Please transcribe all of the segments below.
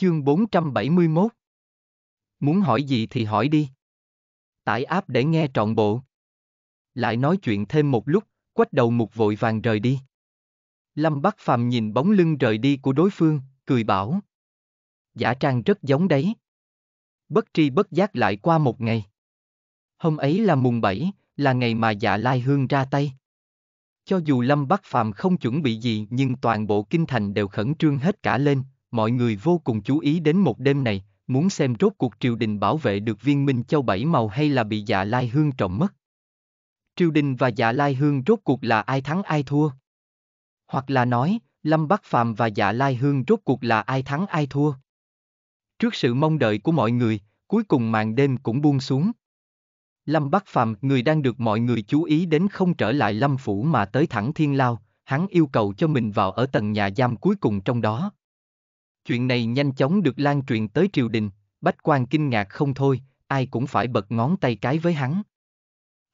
Chương 471 Muốn hỏi gì thì hỏi đi. Tải áp để nghe trọn bộ. Lại nói chuyện thêm một lúc, quách đầu mục vội vàng rời đi. Lâm Bắc Phàm nhìn bóng lưng rời đi của đối phương, cười bảo. Giả trang rất giống đấy. Bất tri bất giác lại qua một ngày. Hôm ấy là mùng 7, là ngày mà dạ lai hương ra tay. Cho dù Lâm Bắc Phàm không chuẩn bị gì nhưng toàn bộ kinh thành đều khẩn trương hết cả lên, mọi người vô cùng chú ý đến một đêm này, muốn xem rốt cuộc triều đình bảo vệ được viên minh châu bảy màu hay là bị dạ lai hương trọng mất. Triều đình và dạ lai hương rốt cuộc là ai thắng ai thua? Hoặc là nói, Lâm Bắc Phàm và dạ lai hương rốt cuộc là ai thắng ai thua? Trước sự mong đợi của mọi người, cuối cùng màn đêm cũng buông xuống. Lâm Bắc Phàm, người đang được mọi người chú ý đến không trở lại Lâm Phủ mà tới thẳng Thiên Lao, hắn yêu cầu cho mình vào ở tầng nhà giam cuối cùng trong đó, Chuyện này nhanh chóng được lan truyền tới triều đình, bách quan kinh ngạc không thôi, ai cũng phải bật ngón tay cái với hắn.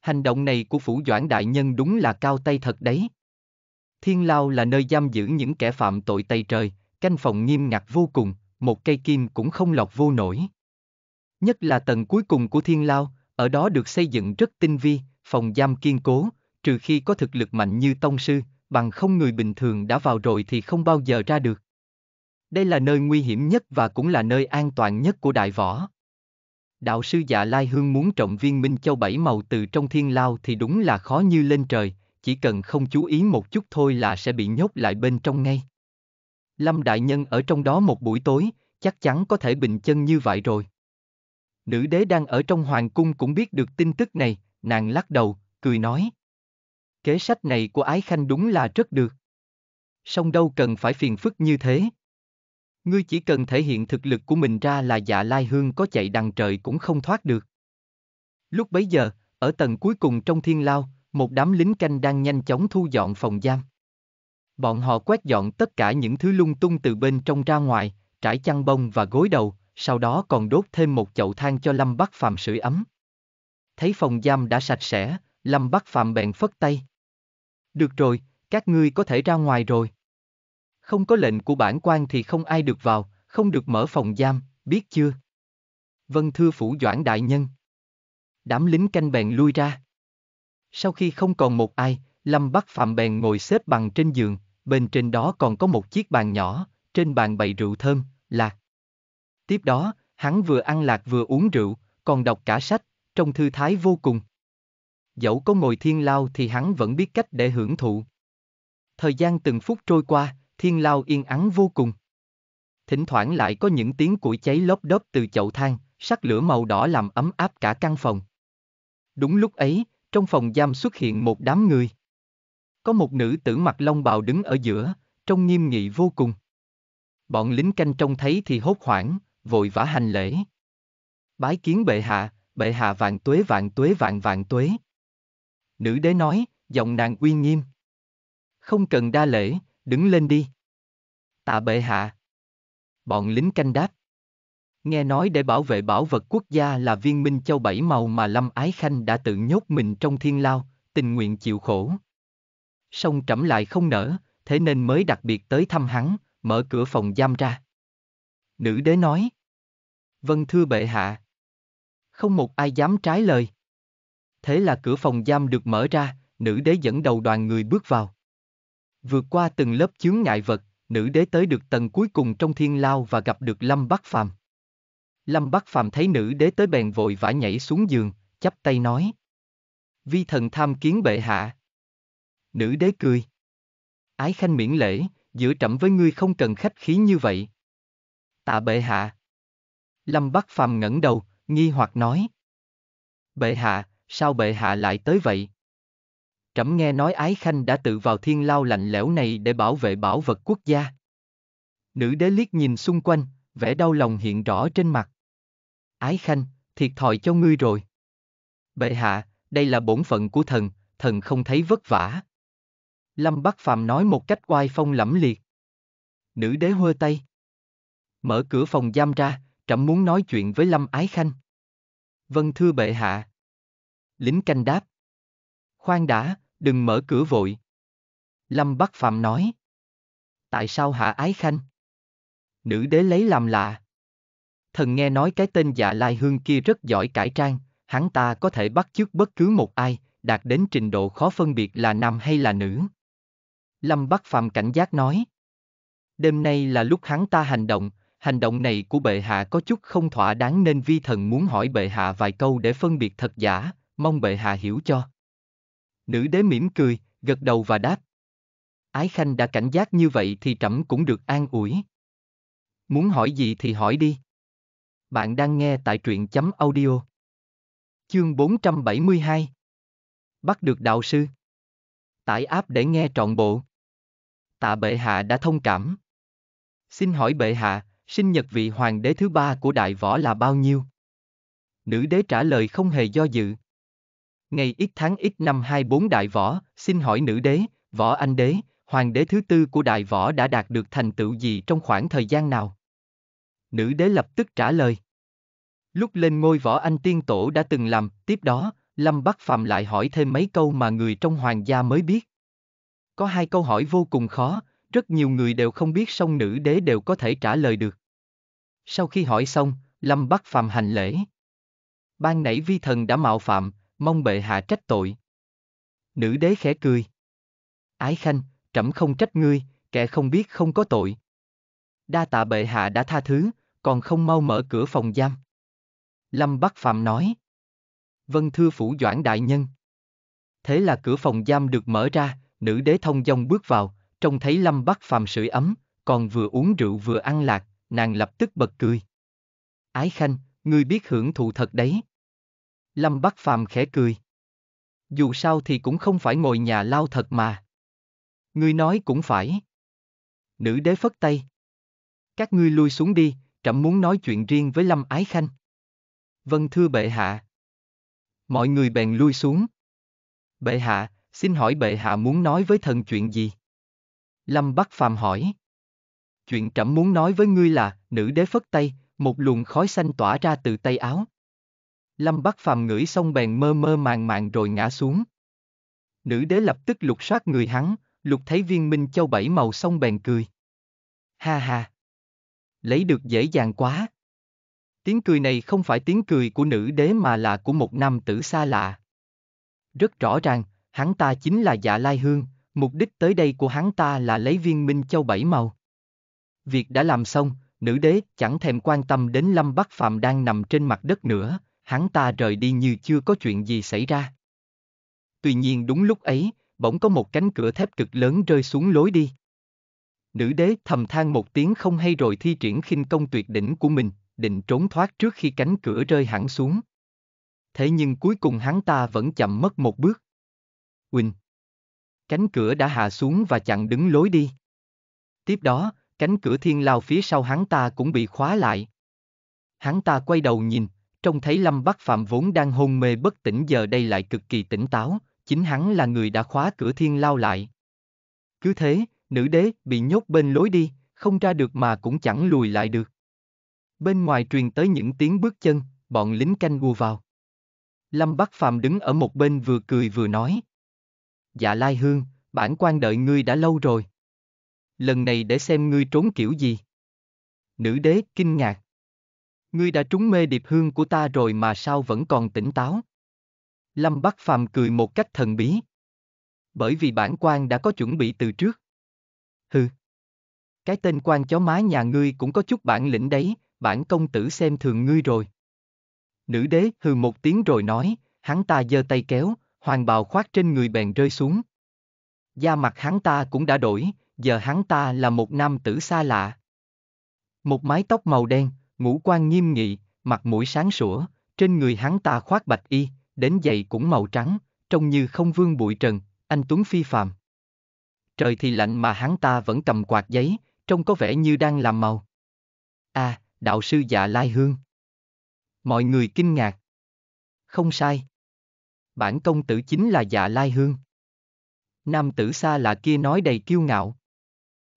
Hành động này của phủ doãn đại nhân đúng là cao tay thật đấy. Thiên lao là nơi giam giữ những kẻ phạm tội tày trời, canh phòng nghiêm ngặt vô cùng, một cây kim cũng không lọt vô nổi. Nhất là tầng cuối cùng của thiên lao, ở đó được xây dựng rất tinh vi, phòng giam kiên cố, trừ khi có thực lực mạnh như tông sư, bằng không người bình thường đã vào rồi thì không bao giờ ra được. Đây là nơi nguy hiểm nhất và cũng là nơi an toàn nhất của Đại Võ. Đạo sư Dạ Lai Hương muốn trọng viên Minh Châu bảy màu từ trong thiên lao thì đúng là khó như lên trời, chỉ cần không chú ý một chút thôi là sẽ bị nhốt lại bên trong ngay. Lâm Đại Nhân ở trong đó một buổi tối, chắc chắn có thể bình chân như vậy rồi. Nữ đế đang ở trong hoàng cung cũng biết được tin tức này, nàng lắc đầu, cười nói. Kế sách này của Ái Khanh đúng là rất được. Song đâu cần phải phiền phức như thế. Ngươi chỉ cần thể hiện thực lực của mình ra là dạ lai hương có chạy đằng trời cũng không thoát được. Lúc bấy giờ, ở tầng cuối cùng trong thiên lao, một đám lính canh đang nhanh chóng thu dọn phòng giam. Bọn họ quét dọn tất cả những thứ lung tung từ bên trong ra ngoài, trải chăn bông và gối đầu, sau đó còn đốt thêm một chậu than cho Lâm Bắc phạm sưởi ấm. Thấy phòng giam đã sạch sẽ, Lâm Bắc phạm bèn phất tay. Được rồi, các ngươi có thể ra ngoài rồi không có lệnh của bản quan thì không ai được vào, không được mở phòng giam, biết chưa? Vâng, thưa phủ doãn đại nhân. Đám lính canh bèn lui ra. Sau khi không còn một ai, Lâm Bắc Phạm bèn ngồi xếp bằng trên giường, bên trên đó còn có một chiếc bàn nhỏ, trên bàn bày rượu thơm, lạc. Tiếp đó, hắn vừa ăn lạc vừa uống rượu, còn đọc cả sách, trong thư thái vô cùng. Dẫu có ngồi thiên lao thì hắn vẫn biết cách để hưởng thụ. Thời gian từng phút trôi qua, thiên lao yên ắng vô cùng. Thỉnh thoảng lại có những tiếng củi cháy lốp đốp từ chậu than, sắc lửa màu đỏ làm ấm áp cả căn phòng. Đúng lúc ấy, trong phòng giam xuất hiện một đám người. Có một nữ tử mặc long bào đứng ở giữa, trông nghiêm nghị vô cùng. Bọn lính canh trông thấy thì hốt hoảng, vội vã hành lễ. Bái kiến bệ hạ, bệ hạ vạn tuế vạn tuế vạn vạn tuế. Nữ đế nói, giọng nàng uy nghiêm. Không cần đa lễ, đứng lên đi. Tạ bệ hạ. Bọn lính canh đáp. Nghe nói để bảo vệ bảo vật quốc gia là viên minh châu bảy màu mà Lâm Ái Khanh đã tự nhốt mình trong thiên lao, tình nguyện chịu khổ. Song trẫm lại không nở, thế nên mới đặc biệt tới thăm hắn, mở cửa phòng giam ra. Nữ đế nói. Vâng thưa bệ hạ. Không một ai dám trái lời. Thế là cửa phòng giam được mở ra, nữ đế dẫn đầu đoàn người bước vào. Vượt qua từng lớp chướng ngại vật, nữ đế tới được tầng cuối cùng trong thiên lao và gặp được Lâm Bắc Phàm. Lâm Bắc Phàm thấy nữ đế tới bèn vội vã nhảy xuống giường, chắp tay nói. Vi thần tham kiến bệ hạ. Nữ đế cười. Ái khanh miễn lễ, giữa trẫm với ngươi không cần khách khí như vậy. Tạ bệ hạ. Lâm Bắc Phàm ngẩng đầu, nghi hoặc nói. Bệ hạ, sao bệ hạ lại tới vậy? trẫm nghe nói Ái Khanh đã tự vào thiên lao lạnh lẽo này để bảo vệ bảo vật quốc gia. Nữ đế liếc nhìn xung quanh, vẻ đau lòng hiện rõ trên mặt. Ái Khanh, thiệt thòi cho ngươi rồi. Bệ hạ, đây là bổn phận của thần, thần không thấy vất vả. Lâm Bắc Phàm nói một cách oai phong lẫm liệt. Nữ đế hơ tay. Mở cửa phòng giam ra, trẫm muốn nói chuyện với Lâm Ái Khanh. Vâng thưa bệ hạ. Lính canh đáp. Khoan đã, đừng mở cửa vội. Lâm Bắc Phạm nói. Tại sao hạ ái khanh? Nữ đế lấy làm lạ. Thần nghe nói cái tên dạ lai hương kia rất giỏi cải trang, hắn ta có thể bắt chước bất cứ một ai, đạt đến trình độ khó phân biệt là nam hay là nữ. Lâm Bắc Phạm cảnh giác nói. Đêm nay là lúc hắn ta hành động, hành động này của bệ hạ có chút không thỏa đáng nên vi thần muốn hỏi bệ hạ vài câu để phân biệt thật giả, mong bệ hạ hiểu cho. Nữ đế mỉm cười, gật đầu và đáp. Ái Khanh đã cảnh giác như vậy thì trẫm cũng được an ủi. Muốn hỏi gì thì hỏi đi. Bạn đang nghe tại truyện chấm audio. Chương 472 Bắt được đạo sư Tải áp để nghe trọn bộ Tạ bệ hạ đã thông cảm Xin hỏi bệ hạ, sinh nhật vị hoàng đế thứ ba của đại võ là bao nhiêu? Nữ đế trả lời không hề do dự ngày ít tháng ít năm 24 Đại Võ, xin hỏi nữ đế, Võ Anh Đế, Hoàng đế thứ tư của Đại Võ đã đạt được thành tựu gì trong khoảng thời gian nào? Nữ đế lập tức trả lời. Lúc lên ngôi Võ Anh Tiên Tổ đã từng làm, tiếp đó, Lâm Bắc Phạm lại hỏi thêm mấy câu mà người trong hoàng gia mới biết. Có hai câu hỏi vô cùng khó, rất nhiều người đều không biết song nữ đế đều có thể trả lời được. Sau khi hỏi xong, Lâm Bắc Phạm hành lễ. Ban nãy vi thần đã mạo phạm, mong bệ hạ trách tội. Nữ đế khẽ cười. Ái khanh, trẫm không trách ngươi, kẻ không biết không có tội. Đa tạ bệ hạ đã tha thứ, còn không mau mở cửa phòng giam. Lâm Bắc Phạm nói. Vân thưa phủ doãn đại nhân. Thế là cửa phòng giam được mở ra, nữ đế thông dong bước vào, trông thấy Lâm Bắc Phạm sưởi ấm, còn vừa uống rượu vừa ăn lạc, nàng lập tức bật cười. Ái Khanh, ngươi biết hưởng thụ thật đấy. Lâm Bắc Phàm khẽ cười. Dù sao thì cũng không phải ngồi nhà lao thật mà. Ngươi nói cũng phải. Nữ đế phất tay. Các ngươi lui xuống đi, trẫm muốn nói chuyện riêng với Lâm Ái Khanh. Vâng thưa bệ hạ. Mọi người bèn lui xuống. Bệ hạ, xin hỏi bệ hạ muốn nói với thần chuyện gì? Lâm Bắc Phàm hỏi. Chuyện trẫm muốn nói với ngươi là, nữ đế phất tay, một luồng khói xanh tỏa ra từ tay áo, Lâm Bắc Phàm ngửi xong bèn mơ mơ màng màng rồi ngã xuống. Nữ đế lập tức lục soát người hắn, lục thấy viên minh châu bảy màu xong bèn cười. Ha ha! Lấy được dễ dàng quá! Tiếng cười này không phải tiếng cười của nữ đế mà là của một nam tử xa lạ. Rất rõ ràng, hắn ta chính là dạ lai hương, mục đích tới đây của hắn ta là lấy viên minh châu bảy màu. Việc đã làm xong, nữ đế chẳng thèm quan tâm đến Lâm Bắc Phạm đang nằm trên mặt đất nữa, hắn ta rời đi như chưa có chuyện gì xảy ra. Tuy nhiên đúng lúc ấy, bỗng có một cánh cửa thép cực lớn rơi xuống lối đi. Nữ đế thầm than một tiếng không hay rồi thi triển khinh công tuyệt đỉnh của mình, định trốn thoát trước khi cánh cửa rơi hẳn xuống. Thế nhưng cuối cùng hắn ta vẫn chậm mất một bước. Quỳnh! Cánh cửa đã hạ xuống và chặn đứng lối đi. Tiếp đó, cánh cửa thiên lao phía sau hắn ta cũng bị khóa lại. Hắn ta quay đầu nhìn, trông thấy Lâm Bắc Phạm vốn đang hôn mê bất tỉnh giờ đây lại cực kỳ tỉnh táo, chính hắn là người đã khóa cửa thiên lao lại. Cứ thế, nữ đế bị nhốt bên lối đi, không ra được mà cũng chẳng lùi lại được. Bên ngoài truyền tới những tiếng bước chân, bọn lính canh gù vào. Lâm Bắc Phạm đứng ở một bên vừa cười vừa nói. Dạ Lai Hương, bản quan đợi ngươi đã lâu rồi. Lần này để xem ngươi trốn kiểu gì. Nữ đế kinh ngạc. Ngươi đã trúng mê điệp hương của ta rồi mà sao vẫn còn tỉnh táo? Lâm Bắc Phàm cười một cách thần bí. Bởi vì bản quan đã có chuẩn bị từ trước. Hừ. Cái tên quan chó má nhà ngươi cũng có chút bản lĩnh đấy, bản công tử xem thường ngươi rồi. Nữ đế hừ một tiếng rồi nói, hắn ta giơ tay kéo, hoàng bào khoác trên người bèn rơi xuống. Da mặt hắn ta cũng đã đổi, giờ hắn ta là một nam tử xa lạ. Một mái tóc màu đen, ngũ quan nghiêm nghị, mặt mũi sáng sủa, trên người hắn ta khoác bạch y, đến giày cũng màu trắng, trông như không vương bụi trần, anh Tuấn phi phàm. Trời thì lạnh mà hắn ta vẫn cầm quạt giấy, trông có vẻ như đang làm màu. a à, đạo sư dạ lai hương. Mọi người kinh ngạc. Không sai. Bản công tử chính là dạ lai hương. Nam tử xa là kia nói đầy kiêu ngạo.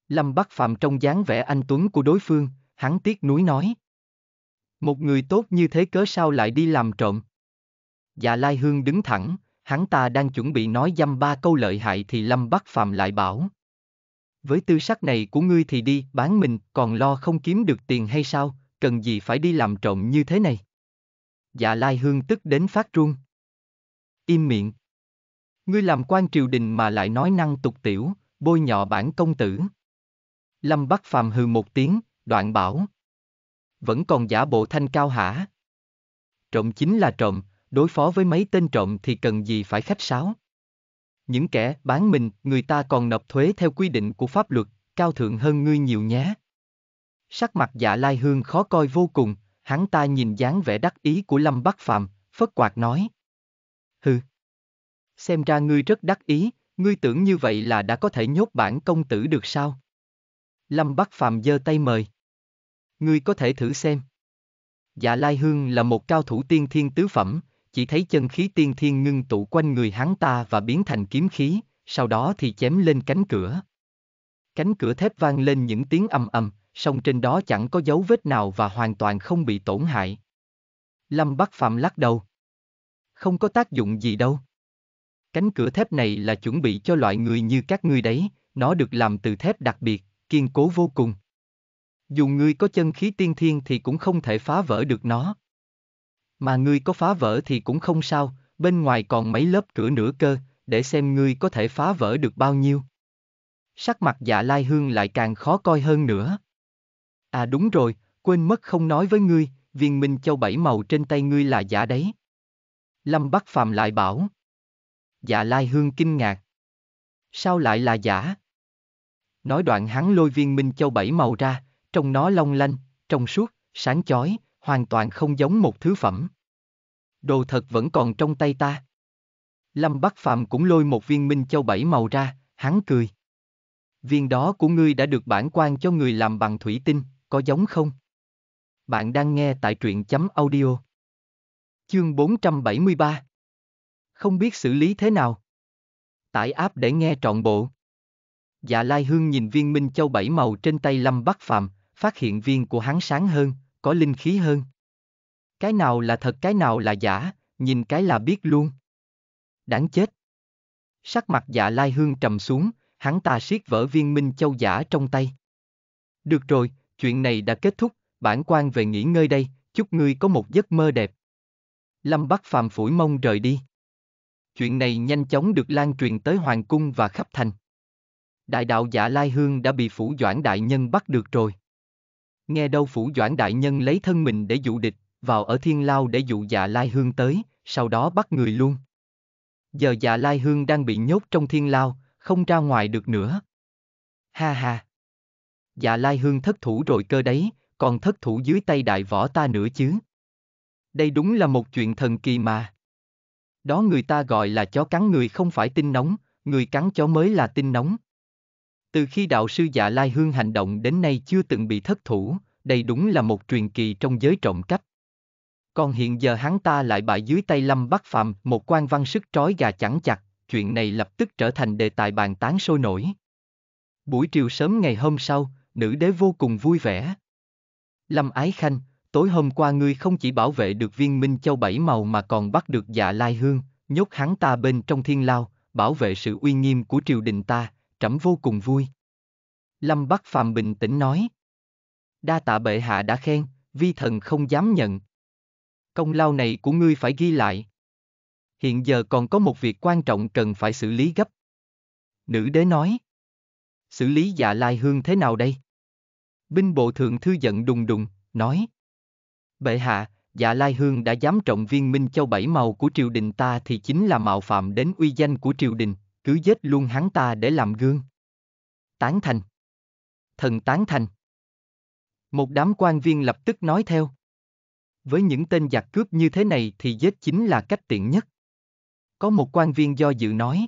Lâm Bắc Phạm trong dáng vẻ anh Tuấn của đối phương, hắn tiếc nuối nói. Một người tốt như thế cớ sao lại đi làm trộm? Dạ Lai Hương đứng thẳng, hắn ta đang chuẩn bị nói dăm ba câu lợi hại thì Lâm Bắc Phàm lại bảo. Với tư sắc này của ngươi thì đi bán mình còn lo không kiếm được tiền hay sao, cần gì phải đi làm trộm như thế này? Dạ Lai Hương tức đến phát run. Im miệng. Ngươi làm quan triều đình mà lại nói năng tục tiểu, bôi nhọ bản công tử. Lâm Bắc Phàm hừ một tiếng, đoạn bảo vẫn còn giả bộ thanh cao hả? Trộm chính là trộm, đối phó với mấy tên trộm thì cần gì phải khách sáo? Những kẻ bán mình, người ta còn nộp thuế theo quy định của pháp luật, cao thượng hơn ngươi nhiều nhé. Sắc mặt dạ lai hương khó coi vô cùng, hắn ta nhìn dáng vẻ đắc ý của Lâm Bắc Phạm, phất quạt nói. Hừ. Xem ra ngươi rất đắc ý, ngươi tưởng như vậy là đã có thể nhốt bản công tử được sao? Lâm Bắc phạm giơ tay mời ngươi có thể thử xem. Dạ Lai Hương là một cao thủ tiên thiên tứ phẩm, chỉ thấy chân khí tiên thiên ngưng tụ quanh người hắn ta và biến thành kiếm khí, sau đó thì chém lên cánh cửa. Cánh cửa thép vang lên những tiếng ầm ầm, song trên đó chẳng có dấu vết nào và hoàn toàn không bị tổn hại. Lâm Bắc Phạm lắc đầu. Không có tác dụng gì đâu. Cánh cửa thép này là chuẩn bị cho loại người như các ngươi đấy, nó được làm từ thép đặc biệt, kiên cố vô cùng. Dù ngươi có chân khí tiên thiên thì cũng không thể phá vỡ được nó. Mà ngươi có phá vỡ thì cũng không sao, bên ngoài còn mấy lớp cửa nữa cơ, để xem ngươi có thể phá vỡ được bao nhiêu. Sắc mặt dạ lai hương lại càng khó coi hơn nữa. À đúng rồi, quên mất không nói với ngươi, viên minh châu bảy màu trên tay ngươi là giả đấy. Lâm Bắc Phàm lại bảo. Dạ Lai Hương kinh ngạc. Sao lại là giả? Nói đoạn hắn lôi viên minh châu bảy màu ra. Trong nó long lanh, trong suốt, sáng chói, hoàn toàn không giống một thứ phẩm. Đồ thật vẫn còn trong tay ta. Lâm Bắc Phạm cũng lôi một viên minh châu bảy màu ra, hắn cười. Viên đó của ngươi đã được bản quan cho người làm bằng thủy tinh, có giống không? Bạn đang nghe tại truyện chấm audio. Chương 473 Không biết xử lý thế nào? Tải áp để nghe trọn bộ. Dạ Lai Hương nhìn viên minh châu bảy màu trên tay Lâm Bắc Phạm, phát hiện viên của hắn sáng hơn, có linh khí hơn. Cái nào là thật cái nào là giả, nhìn cái là biết luôn. Đáng chết. Sắc mặt dạ lai hương trầm xuống, hắn ta siết vỡ viên minh châu giả trong tay. Được rồi, chuyện này đã kết thúc, bản quan về nghỉ ngơi đây, chúc ngươi có một giấc mơ đẹp. Lâm Bắc Phàm phủi mông rời đi. Chuyện này nhanh chóng được lan truyền tới Hoàng Cung và khắp thành. Đại đạo giả dạ Lai Hương đã bị phủ doãn đại nhân bắt được rồi. Nghe đâu phủ doãn đại nhân lấy thân mình để dụ địch, vào ở thiên lao để dụ dạ lai hương tới, sau đó bắt người luôn. Giờ dạ lai hương đang bị nhốt trong thiên lao, không ra ngoài được nữa. Ha ha. Dạ lai hương thất thủ rồi cơ đấy, còn thất thủ dưới tay đại võ ta nữa chứ. Đây đúng là một chuyện thần kỳ mà. Đó người ta gọi là chó cắn người không phải tin nóng, người cắn chó mới là tin nóng. Từ khi đạo sư Dạ Lai Hương hành động đến nay chưa từng bị thất thủ, đây đúng là một truyền kỳ trong giới trộm cắp. Còn hiện giờ hắn ta lại bại dưới tay Lâm Bắc Phạm, một quan văn sức trói gà chẳng chặt, chuyện này lập tức trở thành đề tài bàn tán sôi nổi. Buổi chiều sớm ngày hôm sau, nữ đế vô cùng vui vẻ. Lâm Ái Khanh, tối hôm qua ngươi không chỉ bảo vệ được viên minh châu bảy màu mà còn bắt được dạ lai hương, nhốt hắn ta bên trong thiên lao, bảo vệ sự uy nghiêm của triều đình ta, trẫm vô cùng vui. Lâm Bắc Phàm bình tĩnh nói. Đa tạ bệ hạ đã khen, vi thần không dám nhận. Công lao này của ngươi phải ghi lại. Hiện giờ còn có một việc quan trọng cần phải xử lý gấp. Nữ đế nói. Xử lý dạ lai hương thế nào đây? Binh bộ thượng thư giận đùng đùng, nói. Bệ hạ, dạ lai hương đã dám trọng viên minh châu bảy màu của triều đình ta thì chính là mạo phạm đến uy danh của triều đình, cứ giết luôn hắn ta để làm gương. Tán thành. Thần tán thành. Một đám quan viên lập tức nói theo. Với những tên giặc cướp như thế này thì giết chính là cách tiện nhất. Có một quan viên do dự nói.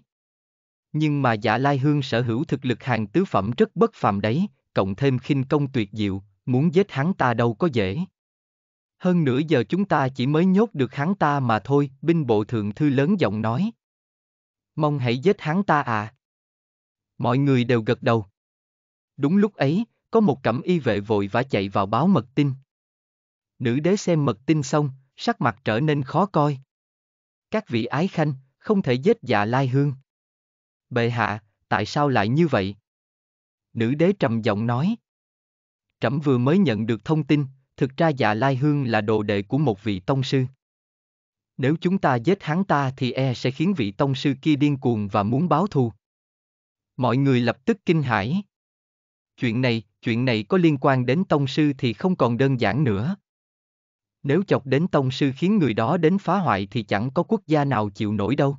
Nhưng mà dạ Lai Hương sở hữu thực lực hàng tứ phẩm rất bất phàm đấy, cộng thêm khinh công tuyệt diệu, muốn giết hắn ta đâu có dễ. Hơn nửa giờ chúng ta chỉ mới nhốt được hắn ta mà thôi, binh bộ thượng thư lớn giọng nói. Mong hãy giết hắn ta à. Mọi người đều gật đầu. Đúng lúc ấy, có một cẩm y vệ vội vã chạy vào báo mật tin. Nữ đế xem mật tin xong, sắc mặt trở nên khó coi. Các vị ái khanh, không thể giết dạ lai hương. Bệ hạ, tại sao lại như vậy? Nữ đế trầm giọng nói. Trẫm vừa mới nhận được thông tin, thực ra dạ lai hương là đồ đệ của một vị tông sư. Nếu chúng ta giết hắn ta thì e sẽ khiến vị tông sư kia điên cuồng và muốn báo thù. Mọi người lập tức kinh hãi. Chuyện này, chuyện này có liên quan đến tông sư thì không còn đơn giản nữa. Nếu chọc đến tông sư khiến người đó đến phá hoại thì chẳng có quốc gia nào chịu nổi đâu.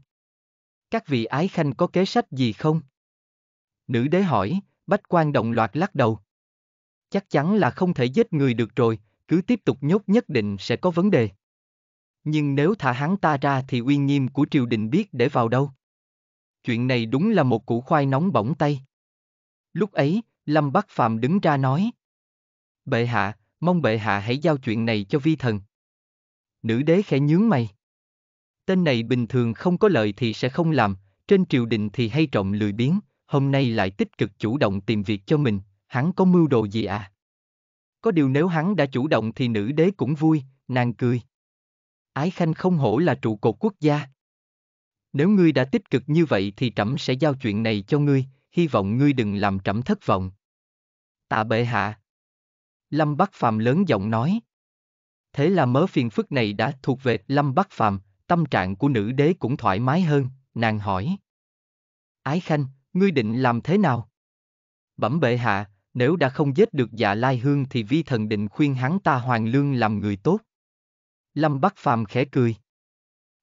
Các vị ái khanh có kế sách gì không? Nữ đế hỏi, bách quan động loạt lắc đầu. Chắc chắn là không thể giết người được rồi, cứ tiếp tục nhốt nhất định sẽ có vấn đề. Nhưng nếu thả hắn ta ra thì uy nghiêm của triều đình biết để vào đâu. Chuyện này đúng là một củ khoai nóng bỏng tay. Lúc ấy, Lâm Bắc Phạm đứng ra nói. Bệ hạ, mong bệ hạ hãy giao chuyện này cho vi thần. Nữ đế khẽ nhướng mày. Tên này bình thường không có lợi thì sẽ không làm, trên triều đình thì hay trọng lười biếng, hôm nay lại tích cực chủ động tìm việc cho mình, hắn có mưu đồ gì à? Có điều nếu hắn đã chủ động thì nữ đế cũng vui, nàng cười. Ái Khanh không hổ là trụ cột quốc gia. Nếu ngươi đã tích cực như vậy thì trẫm sẽ giao chuyện này cho ngươi, hy vọng ngươi đừng làm trẫm thất vọng. Tạ bệ hạ. Lâm Bắc Phàm lớn giọng nói. Thế là mớ phiền phức này đã thuộc về Lâm Bắc Phàm, tâm trạng của nữ đế cũng thoải mái hơn, nàng hỏi. Ái Khanh, ngươi định làm thế nào? Bẩm bệ hạ, nếu đã không giết được dạ lai hương thì vi thần định khuyên hắn ta hoàng lương làm người tốt. Lâm Bắc Phàm khẽ cười.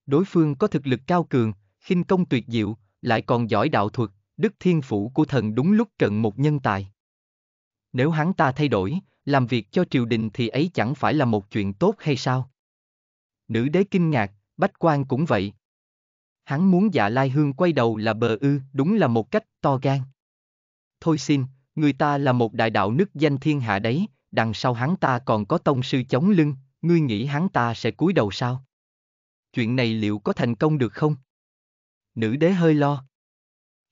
Đối phương có thực lực cao cường, khinh công tuyệt diệu, lại còn giỏi đạo thuật, đức thiên phủ của thần đúng lúc cận một nhân tài. Nếu hắn ta thay đổi, làm việc cho triều đình thì ấy chẳng phải là một chuyện tốt hay sao? Nữ đế kinh ngạc, bách quan cũng vậy. Hắn muốn dạ lai hương quay đầu là bờ ư, đúng là một cách to gan. Thôi xin, người ta là một đại đạo nức danh thiên hạ đấy, đằng sau hắn ta còn có tông sư chống lưng, ngươi nghĩ hắn ta sẽ cúi đầu sao? Chuyện này liệu có thành công được không? Nữ đế hơi lo.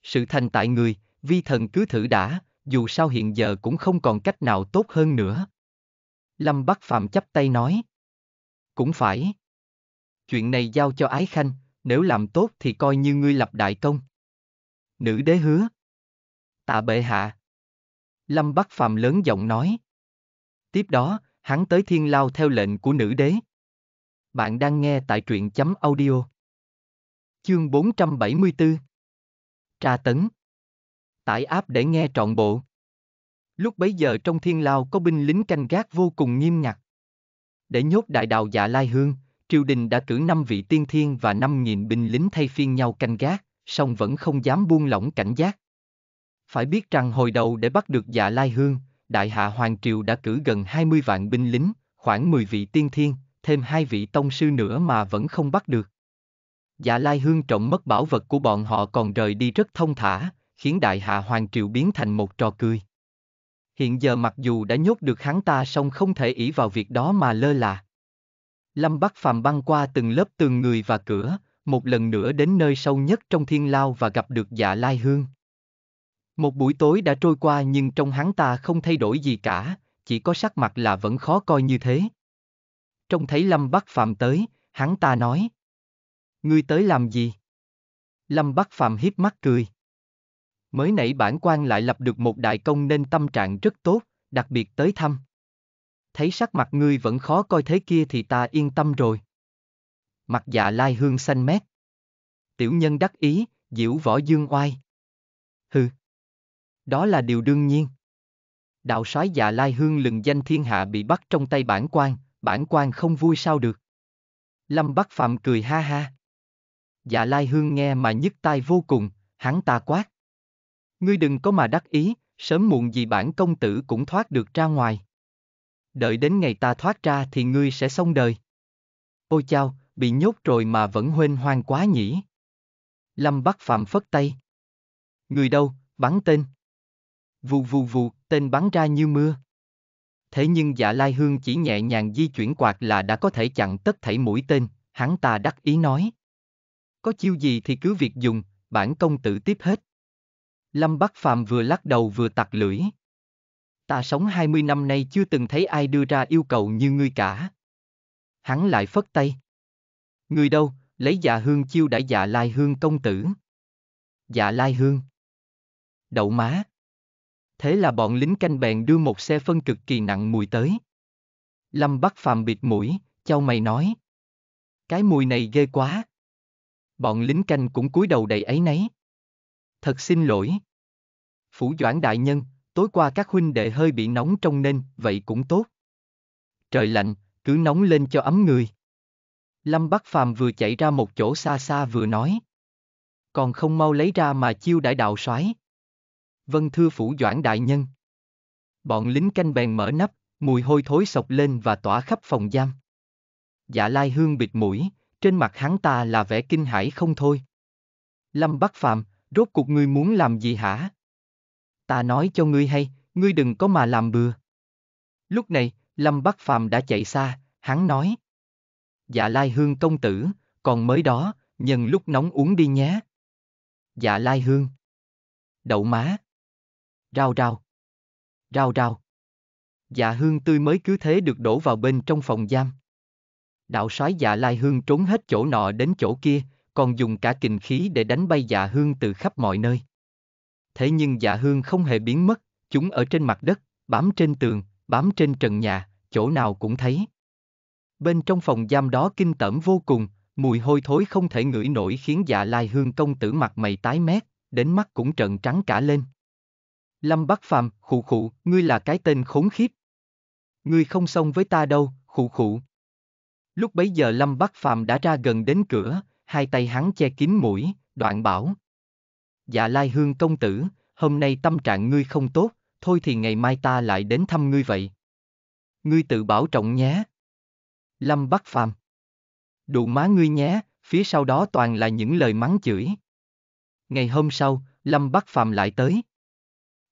Sự thành tại người, vi thần cứ thử đã, dù sao hiện giờ cũng không còn cách nào tốt hơn nữa. Lâm Bắc Phạm chắp tay nói. Cũng phải. Chuyện này giao cho Ái Khanh, nếu làm tốt thì coi như ngươi lập đại công. Nữ đế hứa. Tạ bệ hạ. Lâm Bắc Phạm lớn giọng nói. Tiếp đó, hắn tới thiên lao theo lệnh của nữ đế. Bạn đang nghe tại truyện chấm audio. Chương 474 Tra tấn Tải áp để nghe trọn bộ. Lúc bấy giờ trong thiên lao có binh lính canh gác vô cùng nghiêm ngặt. Để nhốt đại đào dạ lai hương, triều đình đã cử năm vị tiên thiên và 5.000 binh lính thay phiên nhau canh gác, song vẫn không dám buông lỏng cảnh giác. Phải biết rằng hồi đầu để bắt được dạ lai hương, Đại Hạ Hoàng Triều đã cử gần 20 vạn binh lính, khoảng 10 vị tiên thiên, thêm hai vị tông sư nữa mà vẫn không bắt được. Dạ Lai Hương trọng mất bảo vật của bọn họ còn rời đi rất thông thả, khiến Đại Hạ Hoàng Triều biến thành một trò cười. Hiện giờ mặc dù đã nhốt được hắn ta song không thể ỷ vào việc đó mà lơ là. Lâm Bắc Phàm băng qua từng lớp từng người và cửa, một lần nữa đến nơi sâu nhất trong thiên lao và gặp được dạ Lai Hương. Một buổi tối đã trôi qua nhưng trong hắn ta không thay đổi gì cả, chỉ có sắc mặt là vẫn khó coi như thế. Trong thấy Lâm Bắc Phạm tới, hắn ta nói. Ngươi tới làm gì? Lâm Bắc Phạm hiếp mắt cười. Mới nãy bản quan lại lập được một đại công nên tâm trạng rất tốt, đặc biệt tới thăm. Thấy sắc mặt ngươi vẫn khó coi thế kia thì ta yên tâm rồi. Mặt dạ lai hương xanh mét. Tiểu nhân đắc ý, diễu võ dương oai. Hừ. Đó là điều đương nhiên. Đạo soái dạ lai hương lừng danh thiên hạ bị bắt trong tay bản quan, bản quan không vui sao được. Lâm Bắc Phạm cười ha ha. Dạ lai hương nghe mà nhức tai vô cùng, hắn ta quát. Ngươi đừng có mà đắc ý, sớm muộn gì bản công tử cũng thoát được ra ngoài. Đợi đến ngày ta thoát ra thì ngươi sẽ xong đời. Ôi chao, bị nhốt rồi mà vẫn huênh hoang quá nhỉ. Lâm Bắc Phạm phất tay. Người đâu, bắn tên vù vù vù, tên bắn ra như mưa. Thế nhưng Dạ Lai Hương chỉ nhẹ nhàng di chuyển quạt là đã có thể chặn tất thảy mũi tên, hắn ta đắc ý nói. Có chiêu gì thì cứ việc dùng, bản công tử tiếp hết. Lâm Bắc Phàm vừa lắc đầu vừa tặc lưỡi. Ta sống 20 năm nay chưa từng thấy ai đưa ra yêu cầu như ngươi cả. Hắn lại phất tay. Người đâu, lấy dạ hương chiêu đã dạ lai hương công tử. Dạ lai hương. Đậu má. Thế là bọn lính canh bèn đưa một xe phân cực kỳ nặng mùi tới. Lâm Bắc Phàm bịt mũi, châu mày nói. Cái mùi này ghê quá. Bọn lính canh cũng cúi đầu đầy ấy nấy. Thật xin lỗi. Phủ Doãn Đại Nhân, tối qua các huynh đệ hơi bị nóng trong nên, vậy cũng tốt. Trời lạnh, cứ nóng lên cho ấm người. Lâm Bắc Phàm vừa chạy ra một chỗ xa xa vừa nói. Còn không mau lấy ra mà chiêu đãi đạo soái vâng thưa phủ doãn đại nhân. Bọn lính canh bèn mở nắp, mùi hôi thối sộc lên và tỏa khắp phòng giam. Dạ lai hương bịt mũi, trên mặt hắn ta là vẻ kinh hãi không thôi. Lâm Bắc Phàm, rốt cuộc ngươi muốn làm gì hả? Ta nói cho ngươi hay, ngươi đừng có mà làm bừa. Lúc này, Lâm Bắc Phàm đã chạy xa, hắn nói. Dạ lai hương công tử, còn mới đó, nhân lúc nóng uống đi nhé. Dạ lai hương. Đậu má, Rao rao. Rao rao. Dạ hương tươi mới cứ thế được đổ vào bên trong phòng giam. Đạo soái dạ lai hương trốn hết chỗ nọ đến chỗ kia, còn dùng cả kình khí để đánh bay dạ hương từ khắp mọi nơi. Thế nhưng dạ hương không hề biến mất, chúng ở trên mặt đất, bám trên tường, bám trên trần nhà, chỗ nào cũng thấy. Bên trong phòng giam đó kinh tởm vô cùng, mùi hôi thối không thể ngửi nổi khiến dạ lai hương công tử mặt mày tái mét, đến mắt cũng trận trắng cả lên. Lâm Bắc Phạm, khụ khụ, ngươi là cái tên khốn khiếp. Ngươi không xong với ta đâu, khụ khụ. Lúc bấy giờ Lâm Bắc Phạm đã ra gần đến cửa, hai tay hắn che kín mũi, đoạn bảo. Dạ Lai Hương công tử, hôm nay tâm trạng ngươi không tốt, thôi thì ngày mai ta lại đến thăm ngươi vậy. Ngươi tự bảo trọng nhé. Lâm Bắc Phàm Đụ má ngươi nhé, phía sau đó toàn là những lời mắng chửi. Ngày hôm sau, Lâm Bắc Phàm lại tới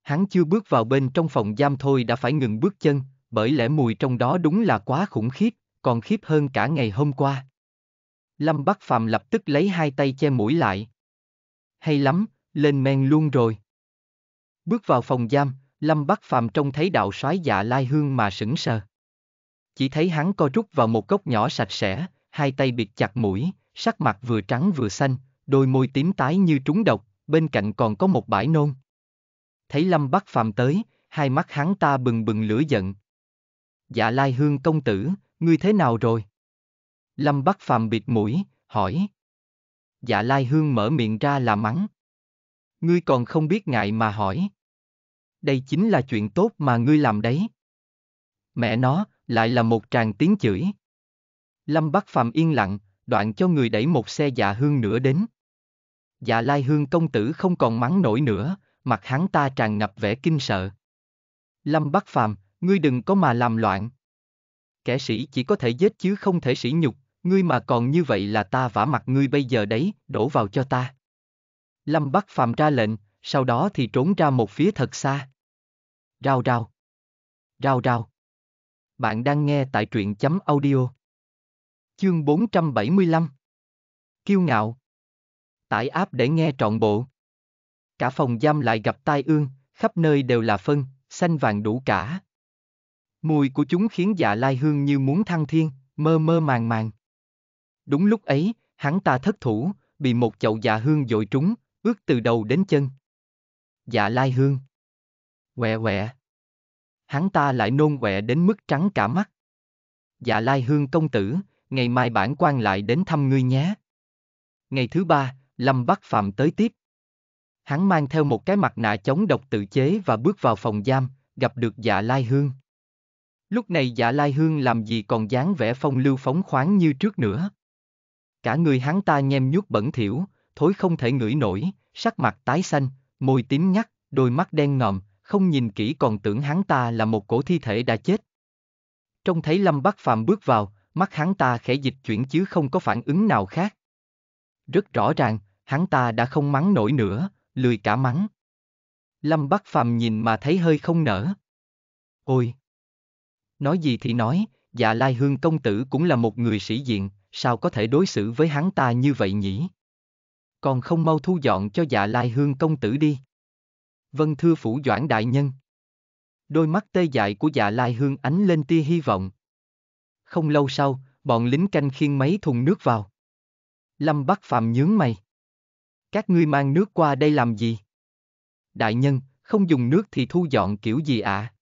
hắn chưa bước vào bên trong phòng giam thôi đã phải ngừng bước chân, bởi lẽ mùi trong đó đúng là quá khủng khiếp, còn khiếp hơn cả ngày hôm qua. Lâm Bắc Phàm lập tức lấy hai tay che mũi lại. Hay lắm, lên men luôn rồi. Bước vào phòng giam, Lâm Bắc Phàm trông thấy đạo soái dạ lai hương mà sững sờ. Chỉ thấy hắn co rút vào một cốc nhỏ sạch sẽ, hai tay bịt chặt mũi, sắc mặt vừa trắng vừa xanh, đôi môi tím tái như trúng độc, bên cạnh còn có một bãi nôn thấy Lâm Bắc Phàm tới, hai mắt hắn ta bừng bừng lửa giận. Dạ Lai Hương công tử, ngươi thế nào rồi? Lâm Bắc Phàm bịt mũi, hỏi. Dạ Lai Hương mở miệng ra là mắng. Ngươi còn không biết ngại mà hỏi. Đây chính là chuyện tốt mà ngươi làm đấy. Mẹ nó, lại là một tràng tiếng chửi. Lâm Bắc Phàm yên lặng, đoạn cho người đẩy một xe dạ hương nữa đến. Dạ Lai Hương công tử không còn mắng nổi nữa, mặt hắn ta tràn ngập vẻ kinh sợ. Lâm Bắc Phàm, ngươi đừng có mà làm loạn. Kẻ sĩ chỉ có thể giết chứ không thể sĩ nhục, ngươi mà còn như vậy là ta vả mặt ngươi bây giờ đấy, đổ vào cho ta. Lâm Bắc Phàm ra lệnh, sau đó thì trốn ra một phía thật xa. Rao rao. Rao rao. Bạn đang nghe tại truyện chấm audio. Chương 475 Kiêu ngạo Tải app để nghe trọn bộ cả phòng giam lại gặp tai ương, khắp nơi đều là phân, xanh vàng đủ cả. Mùi của chúng khiến dạ lai hương như muốn thăng thiên, mơ mơ màng màng. Đúng lúc ấy, hắn ta thất thủ, bị một chậu dạ hương dội trúng, ướt từ đầu đến chân. Dạ lai hương. Quẹ quẹ. Hắn ta lại nôn quẹ đến mức trắng cả mắt. Dạ lai hương công tử, ngày mai bản quan lại đến thăm ngươi nhé. Ngày thứ ba, Lâm Bắc Phạm tới tiếp hắn mang theo một cái mặt nạ chống độc tự chế và bước vào phòng giam, gặp được dạ Lai Hương. Lúc này dạ Lai Hương làm gì còn dáng vẻ phong lưu phóng khoáng như trước nữa. Cả người hắn ta nhem nhuốc bẩn thỉu, thối không thể ngửi nổi, sắc mặt tái xanh, môi tím nhắc, đôi mắt đen ngòm, không nhìn kỹ còn tưởng hắn ta là một cổ thi thể đã chết. Trông thấy Lâm Bắc Phàm bước vào, mắt hắn ta khẽ dịch chuyển chứ không có phản ứng nào khác. Rất rõ ràng, hắn ta đã không mắng nổi nữa, lười cả mắng. Lâm Bắc Phàm nhìn mà thấy hơi không nở. Ôi! Nói gì thì nói, dạ Lai Hương công tử cũng là một người sĩ diện, sao có thể đối xử với hắn ta như vậy nhỉ? Còn không mau thu dọn cho dạ Lai Hương công tử đi. Vâng, thưa phủ doãn đại nhân. Đôi mắt tê dại của dạ Lai Hương ánh lên tia hy vọng. Không lâu sau, bọn lính canh khiêng mấy thùng nước vào. Lâm Bắc Phàm nhướng mày. Các ngươi mang nước qua đây làm gì? Đại nhân, không dùng nước thì thu dọn kiểu gì ạ? À?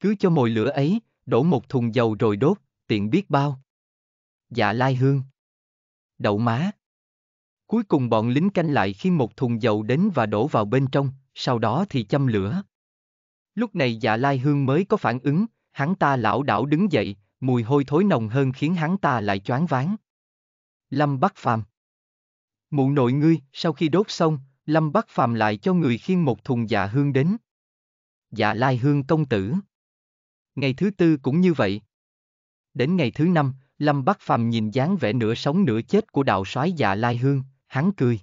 Cứ cho mồi lửa ấy, đổ một thùng dầu rồi đốt, tiện biết bao. Dạ lai hương. Đậu má. Cuối cùng bọn lính canh lại khi một thùng dầu đến và đổ vào bên trong, sau đó thì châm lửa. Lúc này dạ lai hương mới có phản ứng, hắn ta lão đảo đứng dậy, mùi hôi thối nồng hơn khiến hắn ta lại choáng váng. Lâm Bắc Phàm Mụ nội ngươi, sau khi đốt xong, Lâm Bắc Phàm lại cho người khiêng một thùng dạ hương đến. Dạ lai hương công tử. Ngày thứ tư cũng như vậy. Đến ngày thứ năm, Lâm Bắc Phàm nhìn dáng vẻ nửa sống nửa chết của đạo soái dạ lai hương, hắn cười.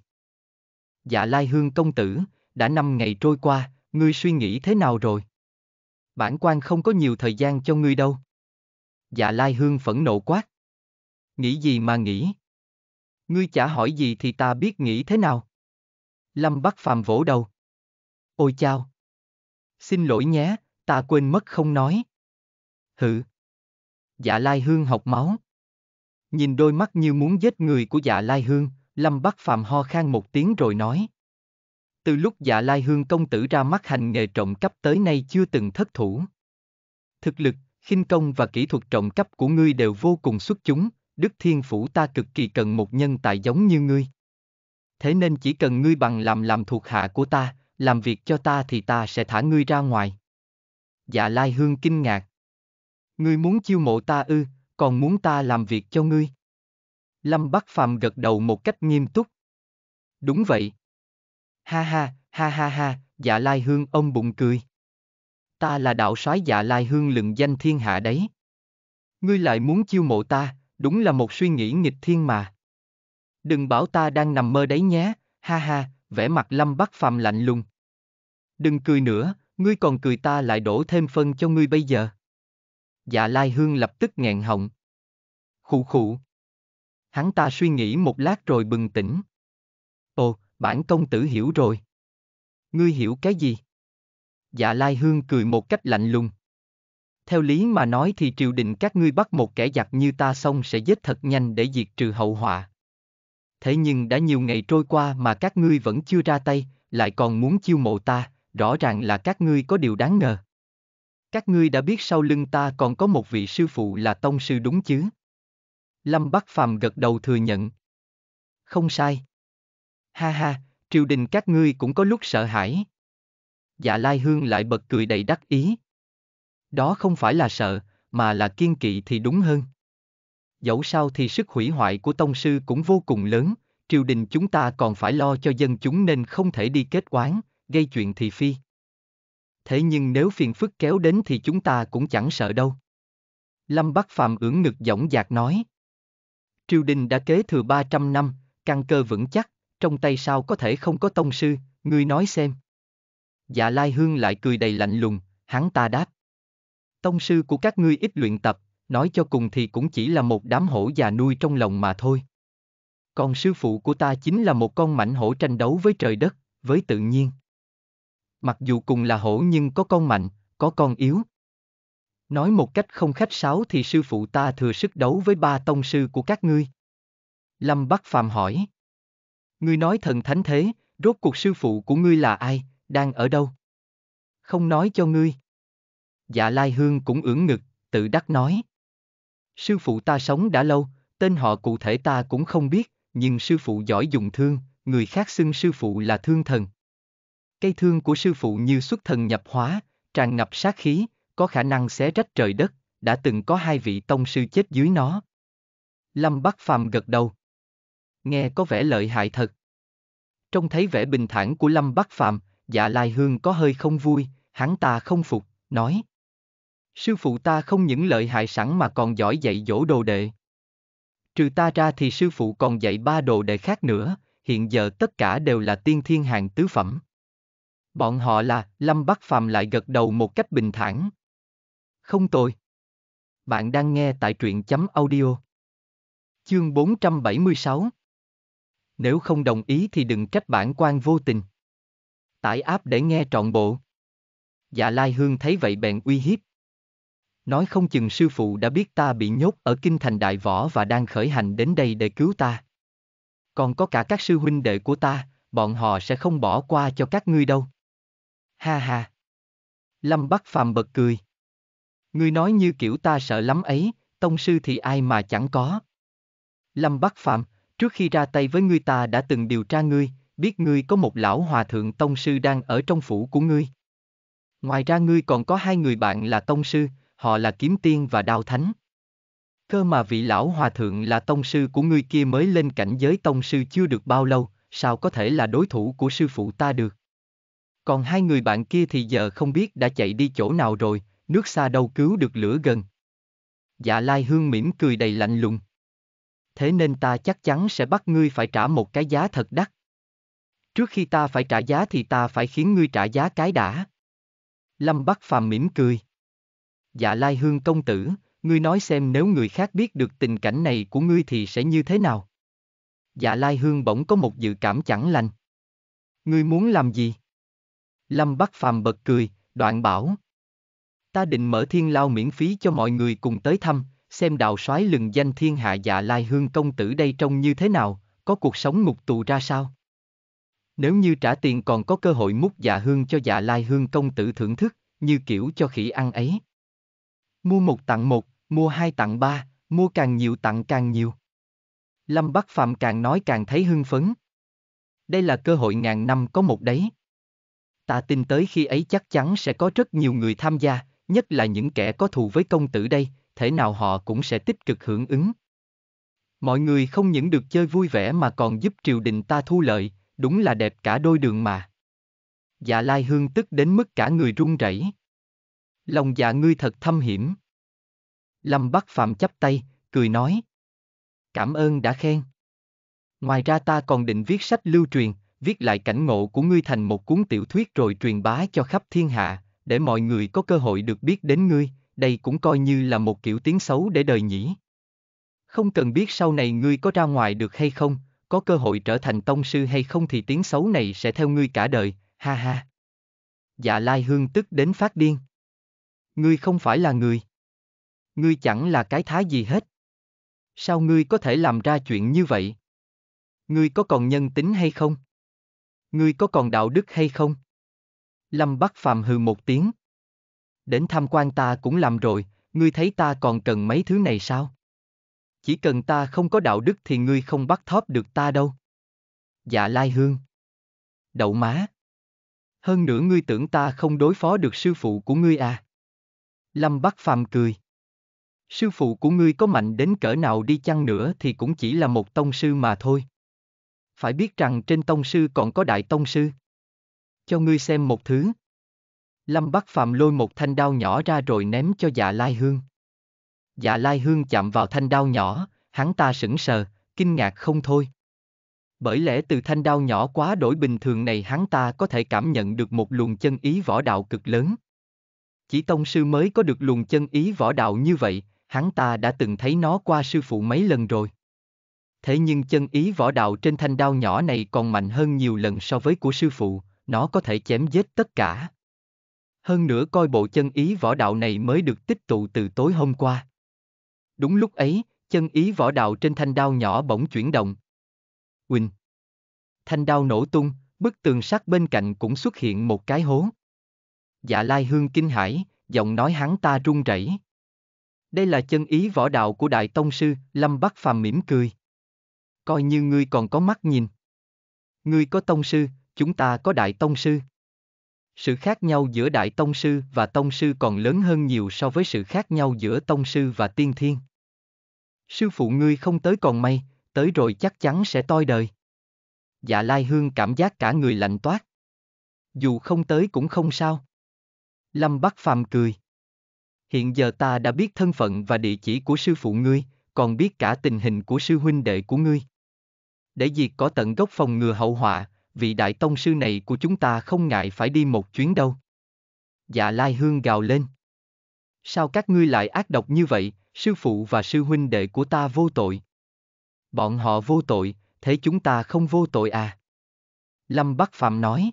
Dạ lai hương công tử, đã năm ngày trôi qua, ngươi suy nghĩ thế nào rồi? Bản quan không có nhiều thời gian cho ngươi đâu. Dạ lai hương phẫn nộ quát. Nghĩ gì mà nghĩ? Ngươi chả hỏi gì thì ta biết nghĩ thế nào. Lâm Bắc Phàm vỗ đầu. Ôi chao. Xin lỗi nhé, ta quên mất không nói. Hự. Dạ Lai Hương học máu. Nhìn đôi mắt như muốn giết người của dạ Lai Hương, Lâm Bắc Phàm ho khan một tiếng rồi nói. Từ lúc dạ Lai Hương công tử ra mắt hành nghề trộm cắp tới nay chưa từng thất thủ. Thực lực, khinh công và kỹ thuật trộm cắp của ngươi đều vô cùng xuất chúng, Đức Thiên Phủ ta cực kỳ cần một nhân tài giống như ngươi. Thế nên chỉ cần ngươi bằng làm làm thuộc hạ của ta, làm việc cho ta thì ta sẽ thả ngươi ra ngoài. Dạ Lai Hương kinh ngạc. Ngươi muốn chiêu mộ ta ư, còn muốn ta làm việc cho ngươi. Lâm Bắc Phàm gật đầu một cách nghiêm túc. Đúng vậy. Ha ha, ha ha ha, dạ Lai Hương ông bụng cười. Ta là đạo soái dạ Lai Hương lừng danh thiên hạ đấy. Ngươi lại muốn chiêu mộ ta, đúng là một suy nghĩ nghịch thiên mà. Đừng bảo ta đang nằm mơ đấy nhé, ha ha, vẻ mặt lâm bắc phàm lạnh lùng. Đừng cười nữa, ngươi còn cười ta lại đổ thêm phân cho ngươi bây giờ. Dạ Lai Hương lập tức nghẹn họng. Khụ khụ. Hắn ta suy nghĩ một lát rồi bừng tỉnh. Ồ, bản công tử hiểu rồi. Ngươi hiểu cái gì? Dạ Lai Hương cười một cách lạnh lùng theo lý mà nói thì triều đình các ngươi bắt một kẻ giặc như ta xong sẽ giết thật nhanh để diệt trừ hậu họa. Thế nhưng đã nhiều ngày trôi qua mà các ngươi vẫn chưa ra tay, lại còn muốn chiêu mộ ta, rõ ràng là các ngươi có điều đáng ngờ. Các ngươi đã biết sau lưng ta còn có một vị sư phụ là tông sư đúng chứ? Lâm Bắc Phàm gật đầu thừa nhận. Không sai. Ha ha, triều đình các ngươi cũng có lúc sợ hãi. Dạ Lai Hương lại bật cười đầy đắc ý, đó không phải là sợ, mà là kiên kỵ thì đúng hơn. Dẫu sao thì sức hủy hoại của tông sư cũng vô cùng lớn, triều đình chúng ta còn phải lo cho dân chúng nên không thể đi kết oán, gây chuyện thị phi. Thế nhưng nếu phiền phức kéo đến thì chúng ta cũng chẳng sợ đâu. Lâm Bắc Phạm ưỡn ngực dõng dạc nói. Triều đình đã kế thừa 300 năm, căn cơ vững chắc, trong tay sao có thể không có tông sư, ngươi nói xem. Dạ Lai Hương lại cười đầy lạnh lùng, hắn ta đáp tông sư của các ngươi ít luyện tập, nói cho cùng thì cũng chỉ là một đám hổ già nuôi trong lòng mà thôi. Còn sư phụ của ta chính là một con mảnh hổ tranh đấu với trời đất, với tự nhiên. Mặc dù cùng là hổ nhưng có con mạnh, có con yếu. Nói một cách không khách sáo thì sư phụ ta thừa sức đấu với ba tông sư của các ngươi. Lâm Bắc Phàm hỏi. Ngươi nói thần thánh thế, rốt cuộc sư phụ của ngươi là ai, đang ở đâu? Không nói cho ngươi. Dạ Lai Hương cũng ưỡn ngực, tự đắc nói. Sư phụ ta sống đã lâu, tên họ cụ thể ta cũng không biết, nhưng sư phụ giỏi dùng thương, người khác xưng sư phụ là thương thần. Cây thương của sư phụ như xuất thần nhập hóa, tràn ngập sát khí, có khả năng xé rách trời đất, đã từng có hai vị tông sư chết dưới nó. Lâm Bắc Phàm gật đầu. Nghe có vẻ lợi hại thật. Trong thấy vẻ bình thản của Lâm Bắc Phàm, dạ Lai Hương có hơi không vui, hắn ta không phục, nói. Sư phụ ta không những lợi hại sẵn mà còn giỏi dạy dỗ đồ đệ. Trừ ta ra thì sư phụ còn dạy ba đồ đệ khác nữa, hiện giờ tất cả đều là tiên thiên hàng tứ phẩm. Bọn họ là, Lâm Bắc Phàm lại gật đầu một cách bình thản. Không tồi. Bạn đang nghe tại truyện chấm audio. Chương 476 Nếu không đồng ý thì đừng trách bản quan vô tình. Tải áp để nghe trọn bộ. Dạ Lai Hương thấy vậy bèn uy hiếp, nói không chừng sư phụ đã biết ta bị nhốt ở kinh thành đại võ và đang khởi hành đến đây để cứu ta. Còn có cả các sư huynh đệ của ta, bọn họ sẽ không bỏ qua cho các ngươi đâu. Ha ha. Lâm Bắc Phàm bật cười. Ngươi nói như kiểu ta sợ lắm ấy, tông sư thì ai mà chẳng có. Lâm Bắc Phàm, trước khi ra tay với ngươi ta đã từng điều tra ngươi, biết ngươi có một lão hòa thượng tông sư đang ở trong phủ của ngươi. Ngoài ra ngươi còn có hai người bạn là tông sư, họ là kiếm tiên và đao thánh. Cơ mà vị lão hòa thượng là tông sư của ngươi kia mới lên cảnh giới tông sư chưa được bao lâu, sao có thể là đối thủ của sư phụ ta được. Còn hai người bạn kia thì giờ không biết đã chạy đi chỗ nào rồi, nước xa đâu cứu được lửa gần. Dạ Lai Hương mỉm cười đầy lạnh lùng. Thế nên ta chắc chắn sẽ bắt ngươi phải trả một cái giá thật đắt. Trước khi ta phải trả giá thì ta phải khiến ngươi trả giá cái đã. Lâm Bắc Phàm mỉm cười. Dạ Lai Hương công tử, ngươi nói xem nếu người khác biết được tình cảnh này của ngươi thì sẽ như thế nào? Dạ Lai Hương bỗng có một dự cảm chẳng lành. Ngươi muốn làm gì? Lâm Bắc Phàm bật cười, đoạn bảo. Ta định mở thiên lao miễn phí cho mọi người cùng tới thăm, xem đào soái lừng danh thiên hạ dạ lai hương công tử đây trông như thế nào, có cuộc sống ngục tù ra sao. Nếu như trả tiền còn có cơ hội múc dạ hương cho dạ lai hương công tử thưởng thức, như kiểu cho khỉ ăn ấy. Mua một tặng một, mua hai tặng ba, mua càng nhiều tặng càng nhiều. Lâm Bắc Phạm càng nói càng thấy hưng phấn. Đây là cơ hội ngàn năm có một đấy. Ta tin tới khi ấy chắc chắn sẽ có rất nhiều người tham gia, nhất là những kẻ có thù với công tử đây, thể nào họ cũng sẽ tích cực hưởng ứng. Mọi người không những được chơi vui vẻ mà còn giúp triều đình ta thu lợi, đúng là đẹp cả đôi đường mà. Dạ Lai Hương tức đến mức cả người run rẩy. Lòng dạ ngươi thật thâm hiểm. Lâm Bắc Phạm chắp tay, cười nói. Cảm ơn đã khen. Ngoài ra ta còn định viết sách lưu truyền, viết lại cảnh ngộ của ngươi thành một cuốn tiểu thuyết rồi truyền bá cho khắp thiên hạ, để mọi người có cơ hội được biết đến ngươi, đây cũng coi như là một kiểu tiếng xấu để đời nhỉ. Không cần biết sau này ngươi có ra ngoài được hay không, có cơ hội trở thành tông sư hay không thì tiếng xấu này sẽ theo ngươi cả đời, ha ha. Dạ Lai Hương tức đến phát điên. Ngươi không phải là người. Ngươi chẳng là cái thái gì hết. Sao ngươi có thể làm ra chuyện như vậy? Ngươi có còn nhân tính hay không? Ngươi có còn đạo đức hay không? Lâm Bắc Phàm hừ một tiếng. Đến tham quan ta cũng làm rồi, ngươi thấy ta còn cần mấy thứ này sao? Chỉ cần ta không có đạo đức thì ngươi không bắt thóp được ta đâu. Dạ Lai Hương. Đậu má. Hơn nữa ngươi tưởng ta không đối phó được sư phụ của ngươi à? Lâm Bắc Phàm cười. Sư phụ của ngươi có mạnh đến cỡ nào đi chăng nữa thì cũng chỉ là một tông sư mà thôi. Phải biết rằng trên tông sư còn có đại tông sư. Cho ngươi xem một thứ. Lâm Bắc Phàm lôi một thanh đao nhỏ ra rồi ném cho dạ Lai Hương. Dạ Lai Hương chạm vào thanh đao nhỏ, hắn ta sững sờ, kinh ngạc không thôi. Bởi lẽ từ thanh đao nhỏ quá đổi bình thường này hắn ta có thể cảm nhận được một luồng chân ý võ đạo cực lớn chỉ tông sư mới có được luồng chân ý võ đạo như vậy, hắn ta đã từng thấy nó qua sư phụ mấy lần rồi. Thế nhưng chân ý võ đạo trên thanh đao nhỏ này còn mạnh hơn nhiều lần so với của sư phụ, nó có thể chém giết tất cả. Hơn nữa coi bộ chân ý võ đạo này mới được tích tụ từ tối hôm qua. Đúng lúc ấy, chân ý võ đạo trên thanh đao nhỏ bỗng chuyển động. Quỳnh! Thanh đao nổ tung, bức tường sắt bên cạnh cũng xuất hiện một cái hố. Dạ Lai Hương kinh hãi, giọng nói hắn ta run rẩy. Đây là chân ý võ đạo của Đại Tông Sư, Lâm Bắc Phàm mỉm cười. Coi như ngươi còn có mắt nhìn. Ngươi có Tông Sư, chúng ta có Đại Tông Sư. Sự khác nhau giữa Đại Tông Sư và Tông Sư còn lớn hơn nhiều so với sự khác nhau giữa Tông Sư và Tiên Thiên. Sư phụ ngươi không tới còn may, tới rồi chắc chắn sẽ toi đời. Dạ Lai Hương cảm giác cả người lạnh toát. Dù không tới cũng không sao. Lâm Bắc Phàm cười. Hiện giờ ta đã biết thân phận và địa chỉ của sư phụ ngươi, còn biết cả tình hình của sư huynh đệ của ngươi. Để diệt có tận gốc phòng ngừa hậu họa, vị đại tông sư này của chúng ta không ngại phải đi một chuyến đâu. Dạ Lai Hương gào lên. Sao các ngươi lại ác độc như vậy, sư phụ và sư huynh đệ của ta vô tội. Bọn họ vô tội, thế chúng ta không vô tội à? Lâm Bắc Phạm nói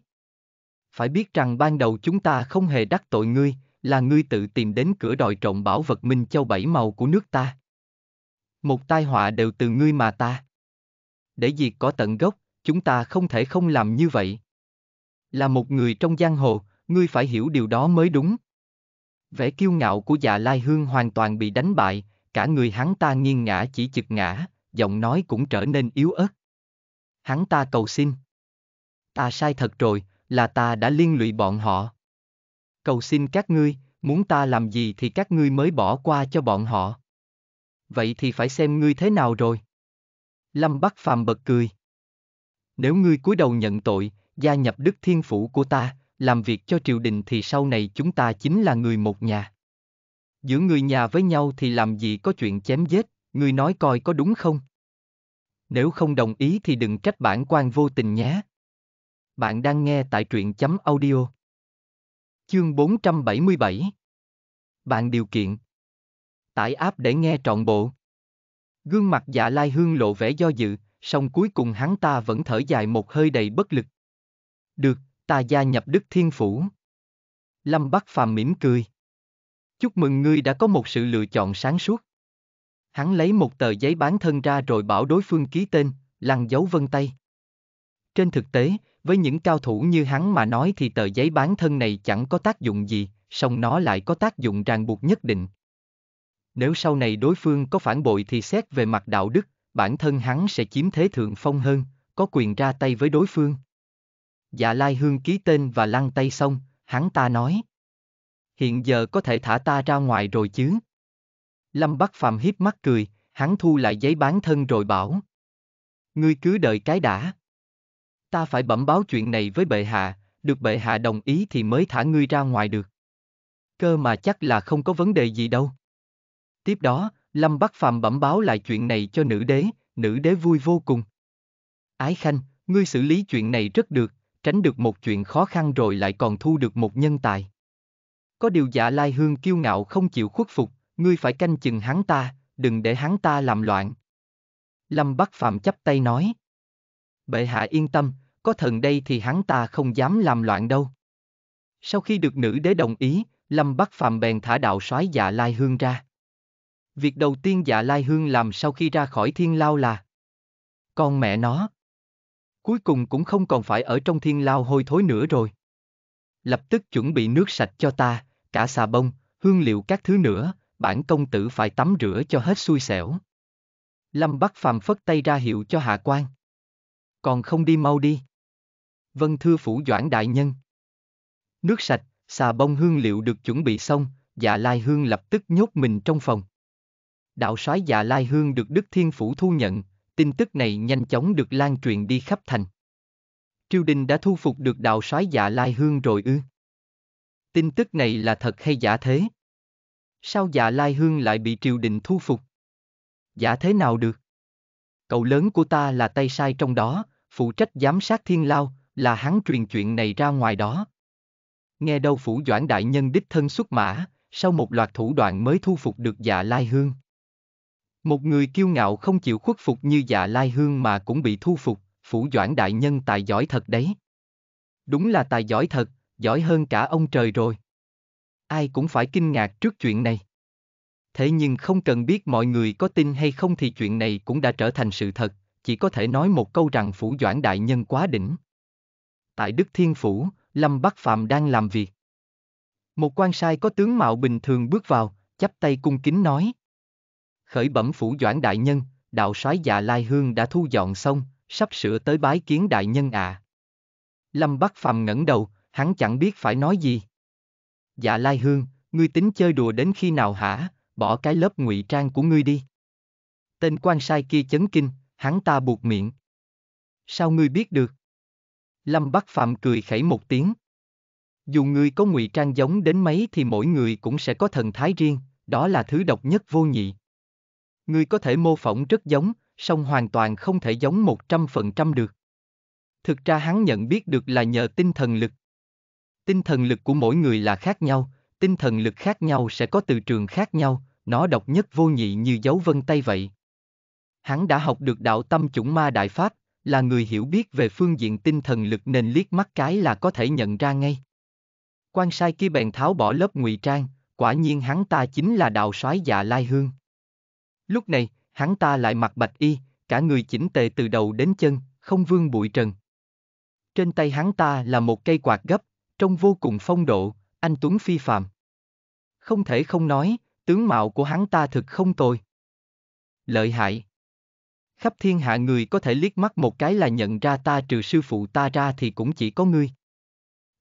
phải biết rằng ban đầu chúng ta không hề đắc tội ngươi, là ngươi tự tìm đến cửa đòi trộm bảo vật Minh Châu bảy màu của nước ta. Một tai họa đều từ ngươi mà ta. Để diệt có tận gốc, chúng ta không thể không làm như vậy. Là một người trong giang hồ, ngươi phải hiểu điều đó mới đúng. Vẻ kiêu ngạo của dạ Lai Hương hoàn toàn bị đánh bại, cả người hắn ta nghiêng ngã chỉ chực ngã, giọng nói cũng trở nên yếu ớt. Hắn ta cầu xin. Ta sai thật rồi, là ta đã liên lụy bọn họ. Cầu xin các ngươi, muốn ta làm gì thì các ngươi mới bỏ qua cho bọn họ. Vậy thì phải xem ngươi thế nào rồi. Lâm Bắc Phàm bật cười. Nếu ngươi cúi đầu nhận tội, gia nhập đức thiên phủ của ta, làm việc cho triều đình thì sau này chúng ta chính là người một nhà. Giữa người nhà với nhau thì làm gì có chuyện chém giết, ngươi nói coi có đúng không? Nếu không đồng ý thì đừng trách bản quan vô tình nhé. Bạn đang nghe tại truyện chấm audio. Chương 477 Bạn điều kiện Tải app để nghe trọn bộ Gương mặt dạ lai hương lộ vẻ do dự, song cuối cùng hắn ta vẫn thở dài một hơi đầy bất lực. Được, ta gia nhập Đức Thiên Phủ. Lâm Bắc Phàm mỉm cười. Chúc mừng ngươi đã có một sự lựa chọn sáng suốt. Hắn lấy một tờ giấy bán thân ra rồi bảo đối phương ký tên, lăn dấu vân tay. Trên thực tế, với những cao thủ như hắn mà nói thì tờ giấy bán thân này chẳng có tác dụng gì, song nó lại có tác dụng ràng buộc nhất định. Nếu sau này đối phương có phản bội thì xét về mặt đạo đức, bản thân hắn sẽ chiếm thế thượng phong hơn, có quyền ra tay với đối phương. Dạ Lai Hương ký tên và lăn tay xong, hắn ta nói. Hiện giờ có thể thả ta ra ngoài rồi chứ. Lâm Bắc Phàm hiếp mắt cười, hắn thu lại giấy bán thân rồi bảo. Ngươi cứ đợi cái đã ta phải bẩm báo chuyện này với bệ hạ, được bệ hạ đồng ý thì mới thả ngươi ra ngoài được. Cơ mà chắc là không có vấn đề gì đâu. Tiếp đó, Lâm Bắc Phàm bẩm báo lại chuyện này cho nữ đế, nữ đế vui vô cùng. Ái Khanh, ngươi xử lý chuyện này rất được, tránh được một chuyện khó khăn rồi lại còn thu được một nhân tài. Có điều dạ lai hương kiêu ngạo không chịu khuất phục, ngươi phải canh chừng hắn ta, đừng để hắn ta làm loạn. Lâm Bắc Phạm chắp tay nói. Bệ hạ yên tâm, có thần đây thì hắn ta không dám làm loạn đâu. Sau khi được nữ đế đồng ý, Lâm Bắc Phàm bèn thả đạo soái dạ Lai Hương ra. Việc đầu tiên dạ Lai Hương làm sau khi ra khỏi thiên lao là Con mẹ nó Cuối cùng cũng không còn phải ở trong thiên lao hôi thối nữa rồi. Lập tức chuẩn bị nước sạch cho ta, cả xà bông, hương liệu các thứ nữa, bản công tử phải tắm rửa cho hết xui xẻo. Lâm Bắc Phàm phất tay ra hiệu cho hạ quan. Còn không đi mau đi vâng thưa phủ doãn đại nhân. Nước sạch, xà bông hương liệu được chuẩn bị xong, dạ lai hương lập tức nhốt mình trong phòng. Đạo soái dạ lai hương được Đức Thiên Phủ thu nhận, tin tức này nhanh chóng được lan truyền đi khắp thành. Triều đình đã thu phục được đạo soái dạ lai hương rồi ư. Tin tức này là thật hay giả thế? Sao dạ lai hương lại bị triều đình thu phục? Giả thế nào được? Cậu lớn của ta là tay sai trong đó, phụ trách giám sát thiên lao, là hắn truyền chuyện này ra ngoài đó. Nghe đâu phủ doãn đại nhân đích thân xuất mã, sau một loạt thủ đoạn mới thu phục được dạ lai hương. Một người kiêu ngạo không chịu khuất phục như dạ lai hương mà cũng bị thu phục, phủ doãn đại nhân tài giỏi thật đấy. Đúng là tài giỏi thật, giỏi hơn cả ông trời rồi. Ai cũng phải kinh ngạc trước chuyện này. Thế nhưng không cần biết mọi người có tin hay không thì chuyện này cũng đã trở thành sự thật, chỉ có thể nói một câu rằng phủ doãn đại nhân quá đỉnh tại Đức Thiên Phủ, Lâm Bắc Phạm đang làm việc. Một quan sai có tướng mạo bình thường bước vào, chắp tay cung kính nói. Khởi bẩm phủ doãn đại nhân, đạo soái dạ lai hương đã thu dọn xong, sắp sửa tới bái kiến đại nhân ạ. À. Lâm Bắc Phạm ngẩng đầu, hắn chẳng biết phải nói gì. Dạ Lai Hương, ngươi tính chơi đùa đến khi nào hả, bỏ cái lớp ngụy trang của ngươi đi. Tên quan sai kia chấn kinh, hắn ta buộc miệng. Sao ngươi biết được? Lâm Bắc Phạm cười khẩy một tiếng. Dù người có ngụy trang giống đến mấy thì mỗi người cũng sẽ có thần thái riêng, đó là thứ độc nhất vô nhị. Người có thể mô phỏng rất giống, song hoàn toàn không thể giống 100% được. Thực ra hắn nhận biết được là nhờ tinh thần lực. Tinh thần lực của mỗi người là khác nhau, tinh thần lực khác nhau sẽ có từ trường khác nhau, nó độc nhất vô nhị như dấu vân tay vậy. Hắn đã học được đạo tâm chủng ma đại pháp, là người hiểu biết về phương diện tinh thần lực nên liếc mắt cái là có thể nhận ra ngay. Quan sai kia bèn tháo bỏ lớp ngụy trang, quả nhiên hắn ta chính là đạo soái già lai hương. Lúc này, hắn ta lại mặc bạch y, cả người chỉnh tề từ đầu đến chân, không vương bụi trần. Trên tay hắn ta là một cây quạt gấp, trông vô cùng phong độ, anh Tuấn phi phàm. Không thể không nói, tướng mạo của hắn ta thực không tồi. Lợi hại khắp thiên hạ người có thể liếc mắt một cái là nhận ra ta trừ sư phụ ta ra thì cũng chỉ có ngươi.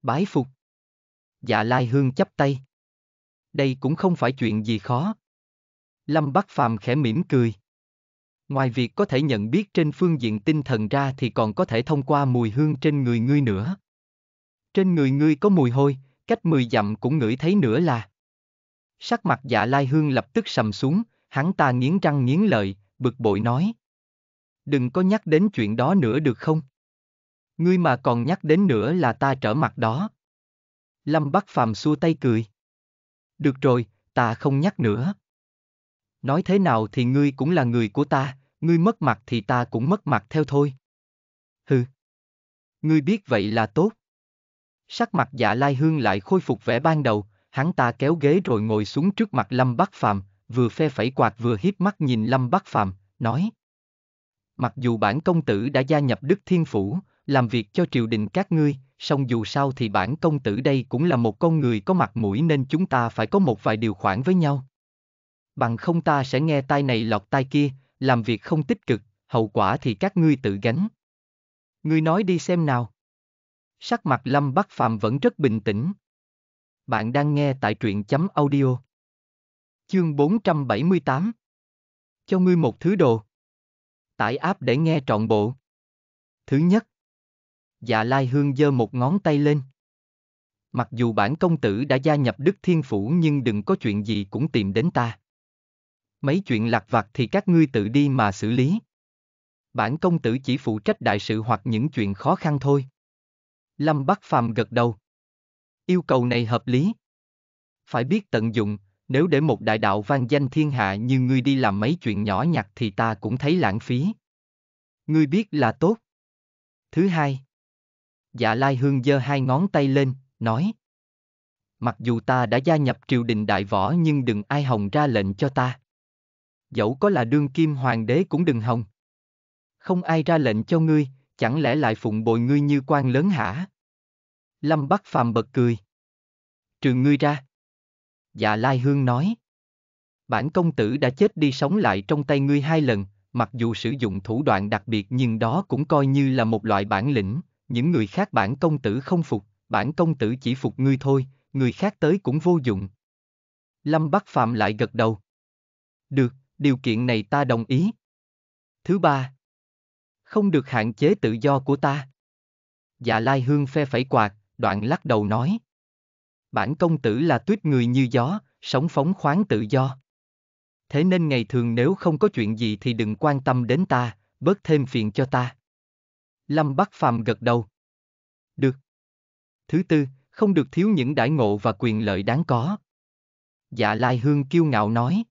Bái phục. Dạ Lai Hương chắp tay. Đây cũng không phải chuyện gì khó. Lâm Bắc Phàm khẽ mỉm cười. Ngoài việc có thể nhận biết trên phương diện tinh thần ra thì còn có thể thông qua mùi hương trên người ngươi nữa. Trên người ngươi có mùi hôi, cách mười dặm cũng ngửi thấy nữa là. Sắc mặt dạ lai hương lập tức sầm xuống, hắn ta nghiến răng nghiến lợi, bực bội nói đừng có nhắc đến chuyện đó nữa được không? Ngươi mà còn nhắc đến nữa là ta trở mặt đó. Lâm Bắc Phàm xua tay cười. Được rồi, ta không nhắc nữa. Nói thế nào thì ngươi cũng là người của ta, ngươi mất mặt thì ta cũng mất mặt theo thôi. Hừ. Ngươi biết vậy là tốt. Sắc mặt dạ lai hương lại khôi phục vẻ ban đầu, hắn ta kéo ghế rồi ngồi xuống trước mặt Lâm Bắc Phàm, vừa phe phẩy quạt vừa hiếp mắt nhìn Lâm Bắc Phàm, nói: Mặc dù bản công tử đã gia nhập Đức Thiên Phủ, làm việc cho triều đình các ngươi, song dù sao thì bản công tử đây cũng là một con người có mặt mũi nên chúng ta phải có một vài điều khoản với nhau. Bằng không ta sẽ nghe tai này lọt tai kia, làm việc không tích cực, hậu quả thì các ngươi tự gánh. Ngươi nói đi xem nào. Sắc mặt Lâm Bắc Phàm vẫn rất bình tĩnh. Bạn đang nghe tại truyện chấm audio. Chương 478 Cho ngươi một thứ đồ. Tải app để nghe trọn bộ. Thứ nhất. Dạ Lai Hương giơ một ngón tay lên. Mặc dù bản công tử đã gia nhập Đức Thiên Phủ nhưng đừng có chuyện gì cũng tìm đến ta. Mấy chuyện lạc vặt thì các ngươi tự đi mà xử lý. Bản công tử chỉ phụ trách đại sự hoặc những chuyện khó khăn thôi. Lâm Bắc Phàm gật đầu. Yêu cầu này hợp lý. Phải biết tận dụng, nếu để một đại đạo vang danh thiên hạ như ngươi đi làm mấy chuyện nhỏ nhặt thì ta cũng thấy lãng phí. Ngươi biết là tốt. Thứ hai. Dạ Lai Hương giơ hai ngón tay lên, nói. Mặc dù ta đã gia nhập triều đình đại võ nhưng đừng ai hồng ra lệnh cho ta. Dẫu có là đương kim hoàng đế cũng đừng hồng. Không ai ra lệnh cho ngươi, chẳng lẽ lại phụng bồi ngươi như quan lớn hả? Lâm Bắc Phàm bật cười. Trừ ngươi ra. Dạ Lai Hương nói. Bản công tử đã chết đi sống lại trong tay ngươi hai lần, mặc dù sử dụng thủ đoạn đặc biệt nhưng đó cũng coi như là một loại bản lĩnh, những người khác bản công tử không phục, bản công tử chỉ phục ngươi thôi, người khác tới cũng vô dụng. Lâm Bắc Phạm lại gật đầu. Được, điều kiện này ta đồng ý. Thứ ba, không được hạn chế tự do của ta. Dạ Lai Hương phe phẩy quạt, đoạn lắc đầu nói bản công tử là tuyết người như gió, sống phóng khoáng tự do. Thế nên ngày thường nếu không có chuyện gì thì đừng quan tâm đến ta, bớt thêm phiền cho ta. Lâm Bắc Phàm gật đầu. Được. Thứ tư, không được thiếu những đãi ngộ và quyền lợi đáng có. Dạ Lai Hương kiêu ngạo nói.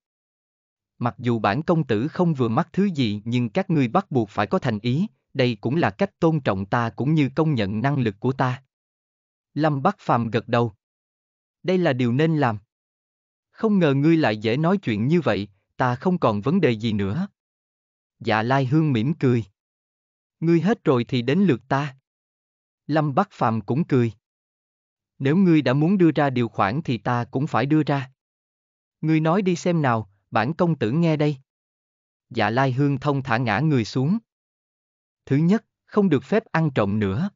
Mặc dù bản công tử không vừa mắt thứ gì nhưng các ngươi bắt buộc phải có thành ý, đây cũng là cách tôn trọng ta cũng như công nhận năng lực của ta. Lâm Bắc Phàm gật đầu. Đây là điều nên làm. Không ngờ ngươi lại dễ nói chuyện như vậy, ta không còn vấn đề gì nữa. Dạ Lai Hương mỉm cười. Ngươi hết rồi thì đến lượt ta. Lâm Bắc Phàm cũng cười. Nếu ngươi đã muốn đưa ra điều khoản thì ta cũng phải đưa ra. Ngươi nói đi xem nào, bản công tử nghe đây. Dạ Lai Hương thông thả ngã người xuống. Thứ nhất, không được phép ăn trộm nữa.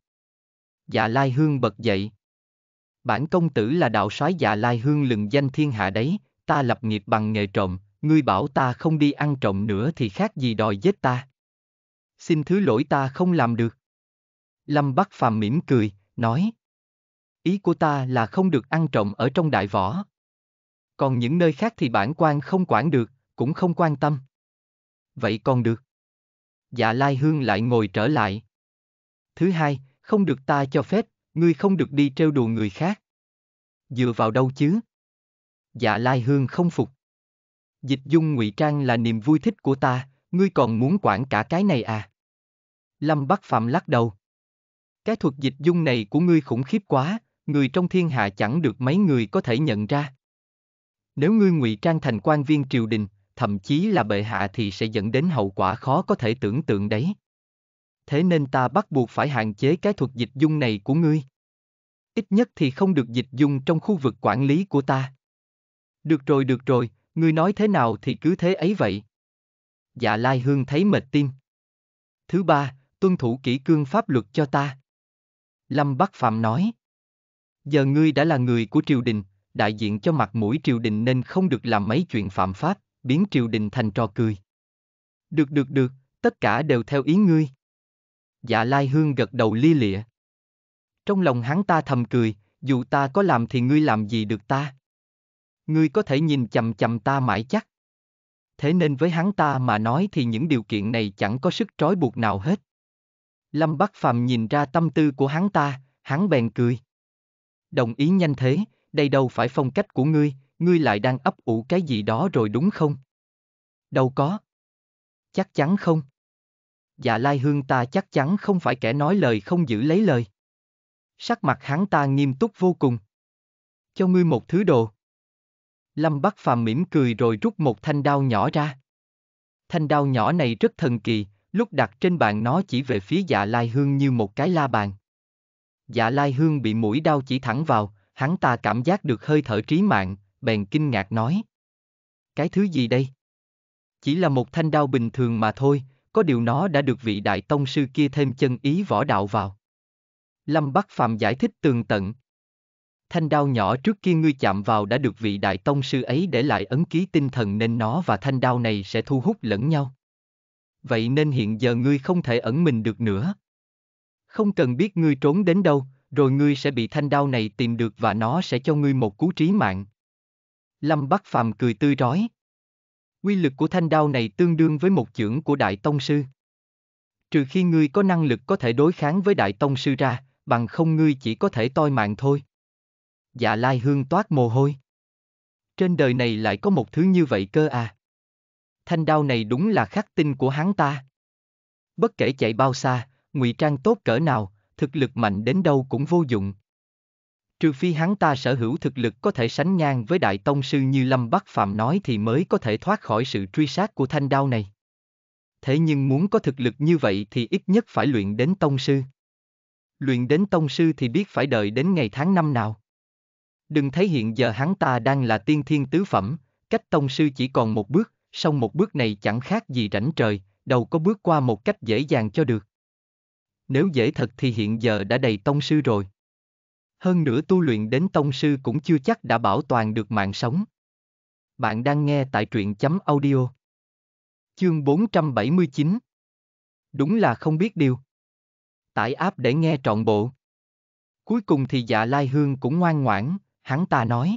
Dạ Lai Hương bật dậy, bản công tử là đạo soái dạ lai hương lừng danh thiên hạ đấy, ta lập nghiệp bằng nghề trộm, ngươi bảo ta không đi ăn trộm nữa thì khác gì đòi giết ta. Xin thứ lỗi ta không làm được. Lâm Bắc Phàm mỉm cười, nói. Ý của ta là không được ăn trộm ở trong đại võ. Còn những nơi khác thì bản quan không quản được, cũng không quan tâm. Vậy còn được. Dạ Lai Hương lại ngồi trở lại. Thứ hai, không được ta cho phép ngươi không được đi trêu đùa người khác. Dựa vào đâu chứ? Dạ Lai Hương không phục. Dịch dung ngụy trang là niềm vui thích của ta, ngươi còn muốn quản cả cái này à? Lâm Bắc Phạm lắc đầu. Cái thuật dịch dung này của ngươi khủng khiếp quá, người trong thiên hạ chẳng được mấy người có thể nhận ra. Nếu ngươi ngụy trang thành quan viên triều đình, thậm chí là bệ hạ thì sẽ dẫn đến hậu quả khó có thể tưởng tượng đấy thế nên ta bắt buộc phải hạn chế cái thuật dịch dung này của ngươi. Ít nhất thì không được dịch dung trong khu vực quản lý của ta. Được rồi được rồi, ngươi nói thế nào thì cứ thế ấy vậy. Dạ Lai Hương thấy mệt tim. Thứ ba, tuân thủ kỹ cương pháp luật cho ta. Lâm Bắc Phạm nói. Giờ ngươi đã là người của triều đình, đại diện cho mặt mũi triều đình nên không được làm mấy chuyện phạm pháp, biến triều đình thành trò cười. Được được được, tất cả đều theo ý ngươi. Dạ Lai Hương gật đầu lia lịa. Trong lòng hắn ta thầm cười, dù ta có làm thì ngươi làm gì được ta? Ngươi có thể nhìn chằm chằm ta mãi chắc. Thế nên với hắn ta mà nói thì những điều kiện này chẳng có sức trói buộc nào hết. Lâm Bắc Phàm nhìn ra tâm tư của hắn ta, hắn bèn cười. Đồng ý nhanh thế, đây đâu phải phong cách của ngươi, ngươi lại đang ấp ủ cái gì đó rồi đúng không? Đâu có. Chắc chắn không dạ lai hương ta chắc chắn không phải kẻ nói lời không giữ lấy lời. Sắc mặt hắn ta nghiêm túc vô cùng. Cho ngươi một thứ đồ. Lâm Bắc Phàm mỉm cười rồi rút một thanh đao nhỏ ra. Thanh đao nhỏ này rất thần kỳ, lúc đặt trên bàn nó chỉ về phía dạ lai hương như một cái la bàn. Dạ lai hương bị mũi đao chỉ thẳng vào, hắn ta cảm giác được hơi thở trí mạng, bèn kinh ngạc nói. Cái thứ gì đây? Chỉ là một thanh đao bình thường mà thôi, có điều nó đã được vị đại tông sư kia thêm chân ý võ đạo vào. Lâm Bắc Phàm giải thích tường tận. Thanh đao nhỏ trước kia ngươi chạm vào đã được vị đại tông sư ấy để lại ấn ký tinh thần nên nó và thanh đao này sẽ thu hút lẫn nhau. Vậy nên hiện giờ ngươi không thể ẩn mình được nữa. Không cần biết ngươi trốn đến đâu, rồi ngươi sẽ bị thanh đao này tìm được và nó sẽ cho ngươi một cú trí mạng. Lâm Bắc Phàm cười tươi rói. Quy lực của thanh đao này tương đương với một chưởng của Đại Tông Sư. Trừ khi ngươi có năng lực có thể đối kháng với Đại Tông Sư ra, bằng không ngươi chỉ có thể toi mạng thôi. Dạ Lai Hương toát mồ hôi. Trên đời này lại có một thứ như vậy cơ à. Thanh đao này đúng là khắc tinh của hắn ta. Bất kể chạy bao xa, ngụy trang tốt cỡ nào, thực lực mạnh đến đâu cũng vô dụng, Trừ phi hắn ta sở hữu thực lực có thể sánh ngang với đại tông sư như Lâm Bắc Phạm nói thì mới có thể thoát khỏi sự truy sát của thanh đao này. Thế nhưng muốn có thực lực như vậy thì ít nhất phải luyện đến tông sư. Luyện đến tông sư thì biết phải đợi đến ngày tháng năm nào. Đừng thấy hiện giờ hắn ta đang là tiên thiên tứ phẩm, cách tông sư chỉ còn một bước, song một bước này chẳng khác gì rảnh trời, đâu có bước qua một cách dễ dàng cho được. Nếu dễ thật thì hiện giờ đã đầy tông sư rồi hơn nữa tu luyện đến tông sư cũng chưa chắc đã bảo toàn được mạng sống. Bạn đang nghe tại truyện chấm audio. Chương 479 Đúng là không biết điều. Tải áp để nghe trọn bộ. Cuối cùng thì dạ Lai Hương cũng ngoan ngoãn, hắn ta nói.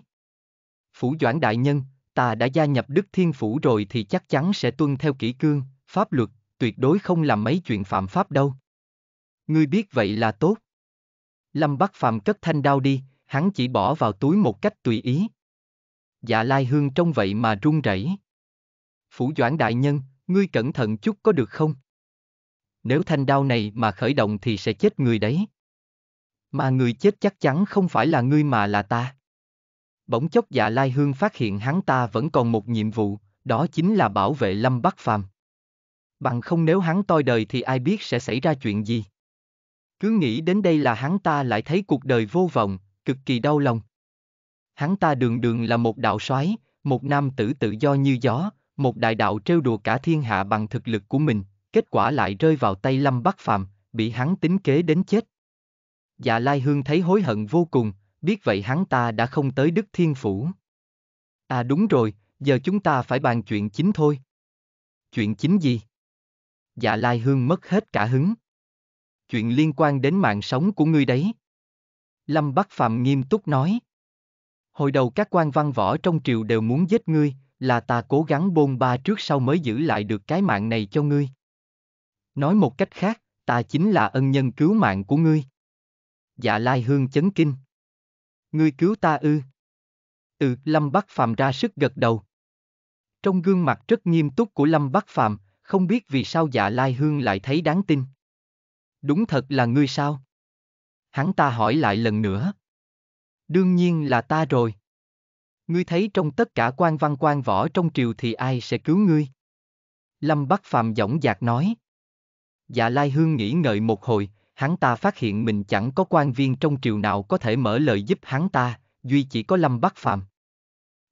Phủ Doãn Đại Nhân, ta đã gia nhập Đức Thiên Phủ rồi thì chắc chắn sẽ tuân theo kỷ cương, pháp luật, tuyệt đối không làm mấy chuyện phạm pháp đâu. Ngươi biết vậy là tốt. Lâm Bắc Phàm cất thanh đao đi, hắn chỉ bỏ vào túi một cách tùy ý. Dạ Lai Hương trông vậy mà run rẩy. Phủ Doãn Đại Nhân, ngươi cẩn thận chút có được không? Nếu thanh đao này mà khởi động thì sẽ chết người đấy. Mà người chết chắc chắn không phải là ngươi mà là ta. Bỗng chốc dạ Lai Hương phát hiện hắn ta vẫn còn một nhiệm vụ, đó chính là bảo vệ Lâm Bắc Phàm. Bằng không nếu hắn toi đời thì ai biết sẽ xảy ra chuyện gì. Cứ nghĩ đến đây là hắn ta lại thấy cuộc đời vô vọng, cực kỳ đau lòng. Hắn ta đường đường là một đạo soái, một nam tử tự do như gió, một đại đạo trêu đùa cả thiên hạ bằng thực lực của mình, kết quả lại rơi vào tay Lâm Bắc Phàm, bị hắn tính kế đến chết. Dạ Lai Hương thấy hối hận vô cùng, biết vậy hắn ta đã không tới Đức Thiên Phủ. À đúng rồi, giờ chúng ta phải bàn chuyện chính thôi. Chuyện chính gì? Dạ Lai Hương mất hết cả hứng chuyện liên quan đến mạng sống của ngươi đấy. Lâm Bắc Phạm nghiêm túc nói. Hồi đầu các quan văn võ trong triều đều muốn giết ngươi, là ta cố gắng bôn ba trước sau mới giữ lại được cái mạng này cho ngươi. Nói một cách khác, ta chính là ân nhân cứu mạng của ngươi. Dạ Lai Hương chấn kinh. Ngươi cứu ta ư. Ừ, Lâm Bắc Phạm ra sức gật đầu. Trong gương mặt rất nghiêm túc của Lâm Bắc Phạm, không biết vì sao Dạ Lai Hương lại thấy đáng tin. Đúng thật là ngươi sao? Hắn ta hỏi lại lần nữa. Đương nhiên là ta rồi. Ngươi thấy trong tất cả quan văn quan võ trong triều thì ai sẽ cứu ngươi? Lâm Bắc Phàm dõng dạc nói. Dạ Lai Hương nghĩ ngợi một hồi, hắn ta phát hiện mình chẳng có quan viên trong triều nào có thể mở lời giúp hắn ta, duy chỉ có Lâm Bắc Phàm.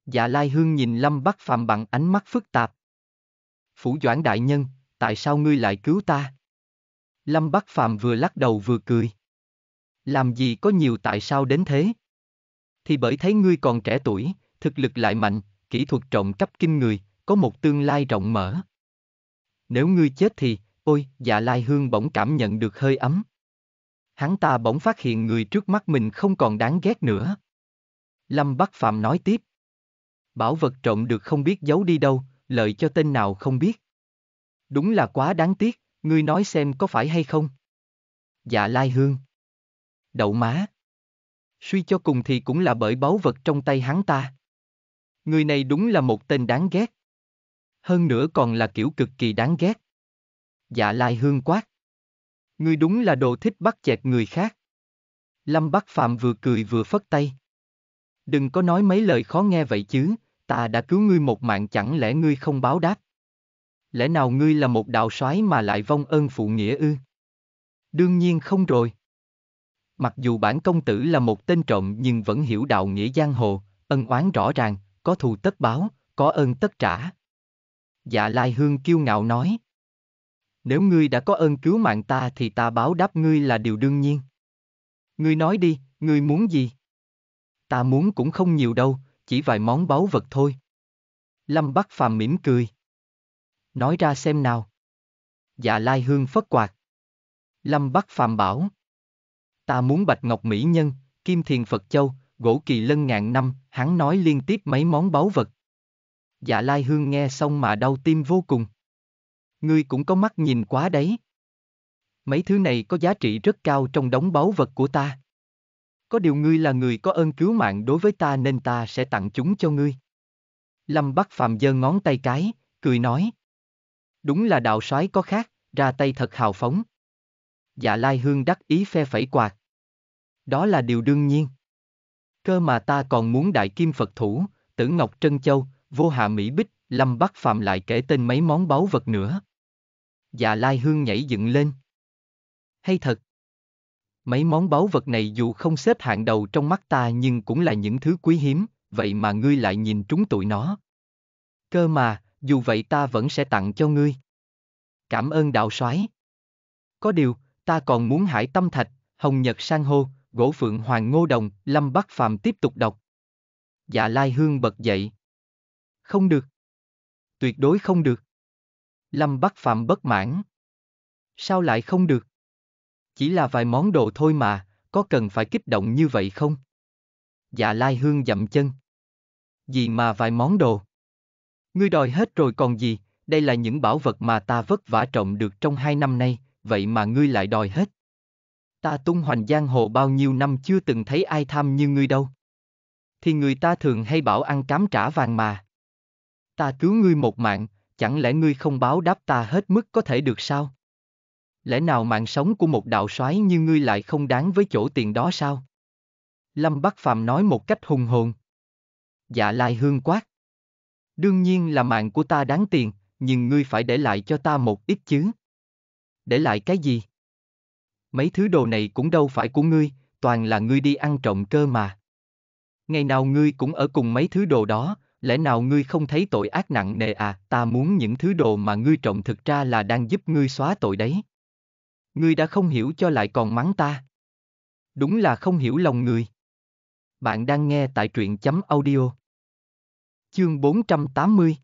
Dạ Lai Hương nhìn Lâm Bắc Phàm bằng ánh mắt phức tạp. Phủ Doãn Đại Nhân, tại sao ngươi lại cứu ta? Lâm Bắc Phạm vừa lắc đầu vừa cười. Làm gì có nhiều tại sao đến thế? Thì bởi thấy ngươi còn trẻ tuổi, thực lực lại mạnh, kỹ thuật trộm cắp kinh người, có một tương lai rộng mở. Nếu ngươi chết thì, ôi, dạ lai hương bỗng cảm nhận được hơi ấm. Hắn ta bỗng phát hiện người trước mắt mình không còn đáng ghét nữa. Lâm Bắc Phạm nói tiếp. Bảo vật trộm được không biết giấu đi đâu, lợi cho tên nào không biết. Đúng là quá đáng tiếc ngươi nói xem có phải hay không? Dạ lai hương. Đậu má. Suy cho cùng thì cũng là bởi báu vật trong tay hắn ta. Người này đúng là một tên đáng ghét. Hơn nữa còn là kiểu cực kỳ đáng ghét. Dạ lai hương quát. Ngươi đúng là đồ thích bắt chẹt người khác. Lâm Bắc Phạm vừa cười vừa phất tay. Đừng có nói mấy lời khó nghe vậy chứ, ta đã cứu ngươi một mạng chẳng lẽ ngươi không báo đáp lẽ nào ngươi là một đạo soái mà lại vong ơn phụ nghĩa ư? Đương nhiên không rồi. Mặc dù bản công tử là một tên trộm nhưng vẫn hiểu đạo nghĩa giang hồ, ân oán rõ ràng, có thù tất báo, có ơn tất trả. Dạ Lai Hương kiêu ngạo nói. Nếu ngươi đã có ơn cứu mạng ta thì ta báo đáp ngươi là điều đương nhiên. Ngươi nói đi, ngươi muốn gì? Ta muốn cũng không nhiều đâu, chỉ vài món báu vật thôi. Lâm Bắc Phàm mỉm cười nói ra xem nào. Dạ Lai Hương phất quạt. Lâm Bắc Phạm bảo. Ta muốn bạch ngọc mỹ nhân, kim thiền Phật Châu, gỗ kỳ lân ngàn năm, hắn nói liên tiếp mấy món báu vật. Dạ Lai Hương nghe xong mà đau tim vô cùng. Ngươi cũng có mắt nhìn quá đấy. Mấy thứ này có giá trị rất cao trong đống báu vật của ta. Có điều ngươi là người có ơn cứu mạng đối với ta nên ta sẽ tặng chúng cho ngươi. Lâm Bắc Phạm giơ ngón tay cái, cười nói. Đúng là đạo soái có khác, ra tay thật hào phóng. Dạ Lai Hương đắc ý phe phẩy quạt. Đó là điều đương nhiên. Cơ mà ta còn muốn đại kim Phật thủ, tử Ngọc Trân Châu, vô hạ Mỹ Bích, Lâm Bắc Phạm lại kể tên mấy món báu vật nữa. Dạ Lai Hương nhảy dựng lên. Hay thật. Mấy món báu vật này dù không xếp hạng đầu trong mắt ta nhưng cũng là những thứ quý hiếm, vậy mà ngươi lại nhìn trúng tụi nó. Cơ mà, dù vậy ta vẫn sẽ tặng cho ngươi. Cảm ơn đạo soái. Có điều, ta còn muốn hải tâm thạch, hồng nhật sang hô, gỗ phượng hoàng ngô đồng, lâm bắc phàm tiếp tục đọc. Dạ Lai Hương bật dậy. Không được. Tuyệt đối không được. Lâm Bắc Phạm bất mãn. Sao lại không được? Chỉ là vài món đồ thôi mà, có cần phải kích động như vậy không? Dạ Lai Hương dậm chân. Gì mà vài món đồ? Ngươi đòi hết rồi còn gì, đây là những bảo vật mà ta vất vả trộm được trong hai năm nay, vậy mà ngươi lại đòi hết. Ta tung hoành giang hồ bao nhiêu năm chưa từng thấy ai tham như ngươi đâu. Thì người ta thường hay bảo ăn cám trả vàng mà. Ta cứu ngươi một mạng, chẳng lẽ ngươi không báo đáp ta hết mức có thể được sao? Lẽ nào mạng sống của một đạo soái như ngươi lại không đáng với chỗ tiền đó sao? Lâm Bắc Phàm nói một cách hùng hồn. Dạ lai hương quát. Đương nhiên là mạng của ta đáng tiền, nhưng ngươi phải để lại cho ta một ít chứ. Để lại cái gì? Mấy thứ đồ này cũng đâu phải của ngươi, toàn là ngươi đi ăn trộm cơ mà. Ngày nào ngươi cũng ở cùng mấy thứ đồ đó, lẽ nào ngươi không thấy tội ác nặng nề à, ta muốn những thứ đồ mà ngươi trộm thực ra là đang giúp ngươi xóa tội đấy. Ngươi đã không hiểu cho lại còn mắng ta. Đúng là không hiểu lòng người. Bạn đang nghe tại truyện chấm audio Chương 480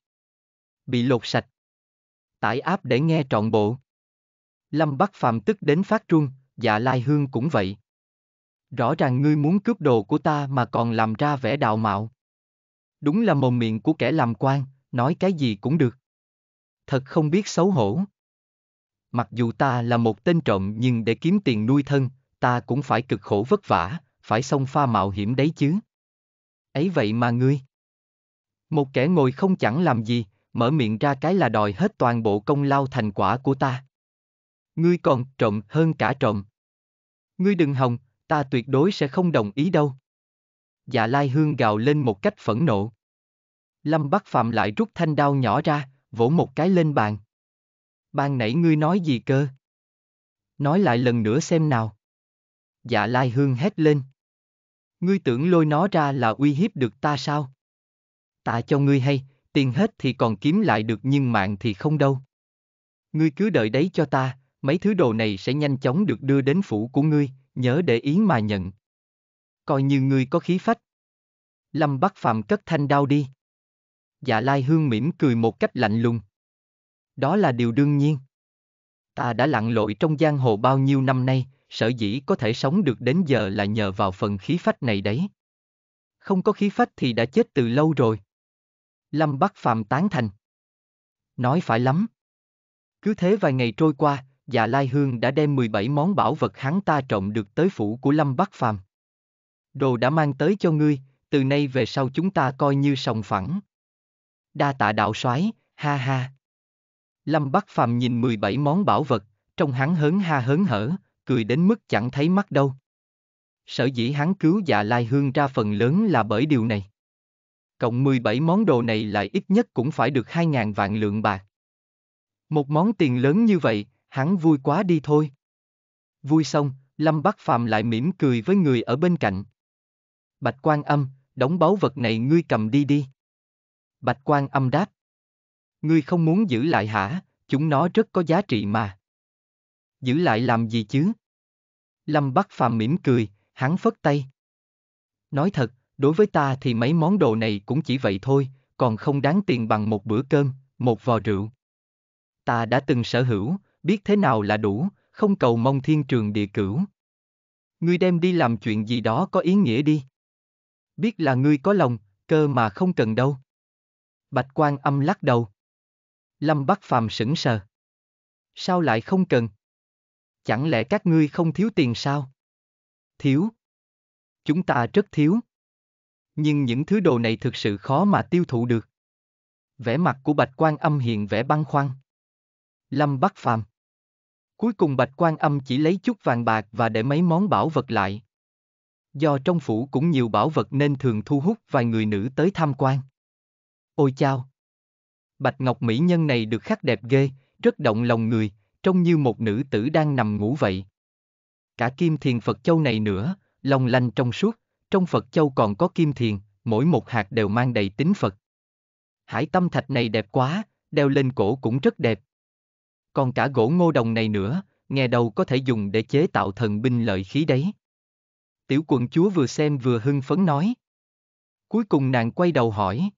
Bị lột sạch Tải áp để nghe trọn bộ Lâm Bắc Phàm tức đến phát trung, dạ Lai Hương cũng vậy. Rõ ràng ngươi muốn cướp đồ của ta mà còn làm ra vẻ đạo mạo. Đúng là mồm miệng của kẻ làm quan, nói cái gì cũng được. Thật không biết xấu hổ. Mặc dù ta là một tên trộm nhưng để kiếm tiền nuôi thân, ta cũng phải cực khổ vất vả, phải xông pha mạo hiểm đấy chứ. Ấy vậy mà ngươi một kẻ ngồi không chẳng làm gì, mở miệng ra cái là đòi hết toàn bộ công lao thành quả của ta. Ngươi còn trộm hơn cả trộm. Ngươi đừng hòng, ta tuyệt đối sẽ không đồng ý đâu. Dạ Lai Hương gào lên một cách phẫn nộ. Lâm Bắc Phạm lại rút thanh đao nhỏ ra, vỗ một cái lên bàn. Ban nãy ngươi nói gì cơ? Nói lại lần nữa xem nào. Dạ Lai Hương hét lên. Ngươi tưởng lôi nó ra là uy hiếp được ta sao? ta cho ngươi hay, tiền hết thì còn kiếm lại được nhưng mạng thì không đâu. Ngươi cứ đợi đấy cho ta, mấy thứ đồ này sẽ nhanh chóng được đưa đến phủ của ngươi, nhớ để ý mà nhận. Coi như ngươi có khí phách. Lâm Bắc Phạm cất thanh đao đi. Dạ Lai Hương mỉm cười một cách lạnh lùng. Đó là điều đương nhiên. Ta đã lặn lội trong giang hồ bao nhiêu năm nay, sở dĩ có thể sống được đến giờ là nhờ vào phần khí phách này đấy. Không có khí phách thì đã chết từ lâu rồi. Lâm Bắc Phạm tán thành. Nói phải lắm. Cứ thế vài ngày trôi qua, Dạ Lai Hương đã đem 17 món bảo vật hắn ta trộm được tới phủ của Lâm Bắc Phàm. Đồ đã mang tới cho ngươi, từ nay về sau chúng ta coi như sòng phẳng. Đa tạ đạo soái, ha ha. Lâm Bắc Phàm nhìn 17 món bảo vật, trong hắn hớn ha hớn hở, cười đến mức chẳng thấy mắt đâu. Sở dĩ hắn cứu Dạ Lai Hương ra phần lớn là bởi điều này cộng 17 món đồ này lại ít nhất cũng phải được 2.000 vạn lượng bạc. Một món tiền lớn như vậy, hắn vui quá đi thôi. Vui xong, Lâm Bắc Phàm lại mỉm cười với người ở bên cạnh. Bạch quang Âm, đóng báu vật này ngươi cầm đi đi. Bạch quang Âm đáp. Ngươi không muốn giữ lại hả, chúng nó rất có giá trị mà. Giữ lại làm gì chứ? Lâm Bắc Phàm mỉm cười, hắn phất tay. Nói thật, Đối với ta thì mấy món đồ này cũng chỉ vậy thôi, còn không đáng tiền bằng một bữa cơm, một vò rượu. Ta đã từng sở hữu, biết thế nào là đủ, không cầu mong thiên trường địa cửu. Ngươi đem đi làm chuyện gì đó có ý nghĩa đi. Biết là ngươi có lòng, cơ mà không cần đâu. Bạch quan âm lắc đầu. Lâm Bắc Phàm sững sờ. Sao lại không cần? Chẳng lẽ các ngươi không thiếu tiền sao? Thiếu. Chúng ta rất thiếu nhưng những thứ đồ này thực sự khó mà tiêu thụ được. Vẻ mặt của Bạch Quan Âm hiện vẻ băn khoăn. Lâm Bắc Phàm. Cuối cùng Bạch Quan Âm chỉ lấy chút vàng bạc và để mấy món bảo vật lại. Do trong phủ cũng nhiều bảo vật nên thường thu hút vài người nữ tới tham quan. Ôi chao! Bạch Ngọc Mỹ Nhân này được khắc đẹp ghê, rất động lòng người, trông như một nữ tử đang nằm ngủ vậy. Cả kim thiền Phật Châu này nữa, lòng lanh trong suốt, trong Phật Châu còn có kim thiền, mỗi một hạt đều mang đầy tính Phật. Hải tâm thạch này đẹp quá, đeo lên cổ cũng rất đẹp. Còn cả gỗ ngô đồng này nữa, nghe đầu có thể dùng để chế tạo thần binh lợi khí đấy. Tiểu quận chúa vừa xem vừa hưng phấn nói. Cuối cùng nàng quay đầu hỏi.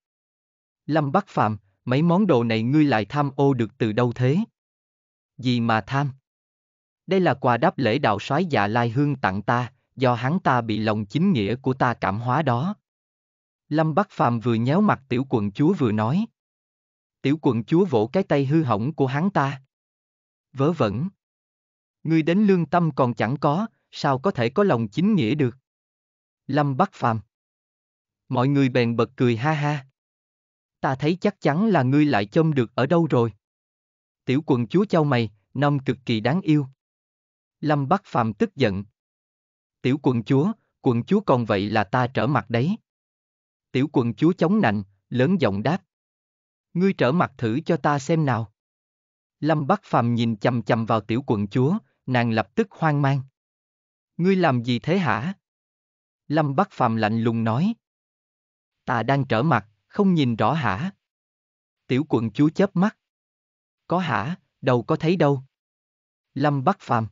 Lâm Bắc Phạm, mấy món đồ này ngươi lại tham ô được từ đâu thế? Gì mà tham? Đây là quà đáp lễ đạo soái dạ lai hương tặng ta, do hắn ta bị lòng chính nghĩa của ta cảm hóa đó. Lâm Bắc Phàm vừa nhéo mặt tiểu quận chúa vừa nói. Tiểu quận chúa vỗ cái tay hư hỏng của hắn ta. Vớ vẩn. Ngươi đến lương tâm còn chẳng có, sao có thể có lòng chính nghĩa được? Lâm Bắc Phàm. Mọi người bèn bật cười ha ha. Ta thấy chắc chắn là ngươi lại chôm được ở đâu rồi. Tiểu quần chúa châu mày, năm cực kỳ đáng yêu. Lâm Bắc Phàm tức giận, tiểu quận chúa, quận chúa còn vậy là ta trở mặt đấy. Tiểu quận chúa chống nạnh, lớn giọng đáp. Ngươi trở mặt thử cho ta xem nào. Lâm Bắc Phàm nhìn chầm chầm vào tiểu quận chúa, nàng lập tức hoang mang. Ngươi làm gì thế hả? Lâm Bắc Phàm lạnh lùng nói. Ta đang trở mặt, không nhìn rõ hả? Tiểu quận chúa chớp mắt. Có hả, đâu có thấy đâu. Lâm Bắc Phàm.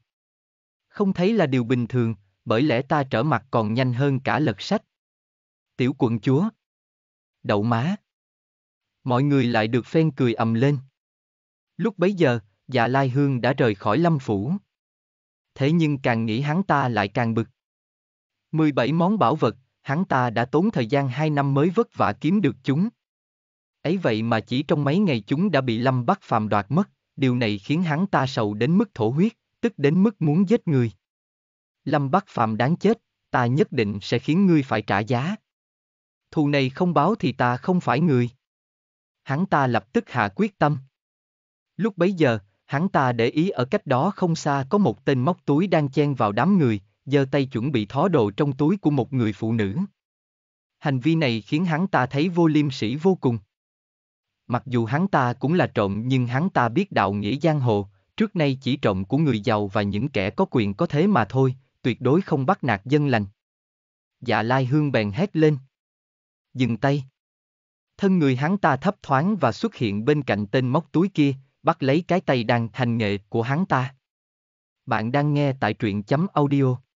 Không thấy là điều bình thường, bởi lẽ ta trở mặt còn nhanh hơn cả lật sách. Tiểu quận chúa. Đậu má. Mọi người lại được phen cười ầm lên. Lúc bấy giờ, dạ Lai Hương đã rời khỏi lâm phủ. Thế nhưng càng nghĩ hắn ta lại càng bực. 17 món bảo vật, hắn ta đã tốn thời gian 2 năm mới vất vả kiếm được chúng. Ấy vậy mà chỉ trong mấy ngày chúng đã bị Lâm bắt Phàm đoạt mất, điều này khiến hắn ta sầu đến mức thổ huyết, tức đến mức muốn giết người. Lâm Bắc Phạm đáng chết, ta nhất định sẽ khiến ngươi phải trả giá. Thù này không báo thì ta không phải người. Hắn ta lập tức hạ quyết tâm. Lúc bấy giờ, hắn ta để ý ở cách đó không xa có một tên móc túi đang chen vào đám người, giơ tay chuẩn bị thó đồ trong túi của một người phụ nữ. Hành vi này khiến hắn ta thấy vô liêm sĩ vô cùng. Mặc dù hắn ta cũng là trộm nhưng hắn ta biết đạo nghĩa giang hồ, trước nay chỉ trộm của người giàu và những kẻ có quyền có thế mà thôi, tuyệt đối không bắt nạt dân lành. Dạ Lai Hương bèn hét lên. Dừng tay. Thân người hắn ta thấp thoáng và xuất hiện bên cạnh tên móc túi kia, bắt lấy cái tay đang thành nghệ của hắn ta. Bạn đang nghe tại truyện chấm audio.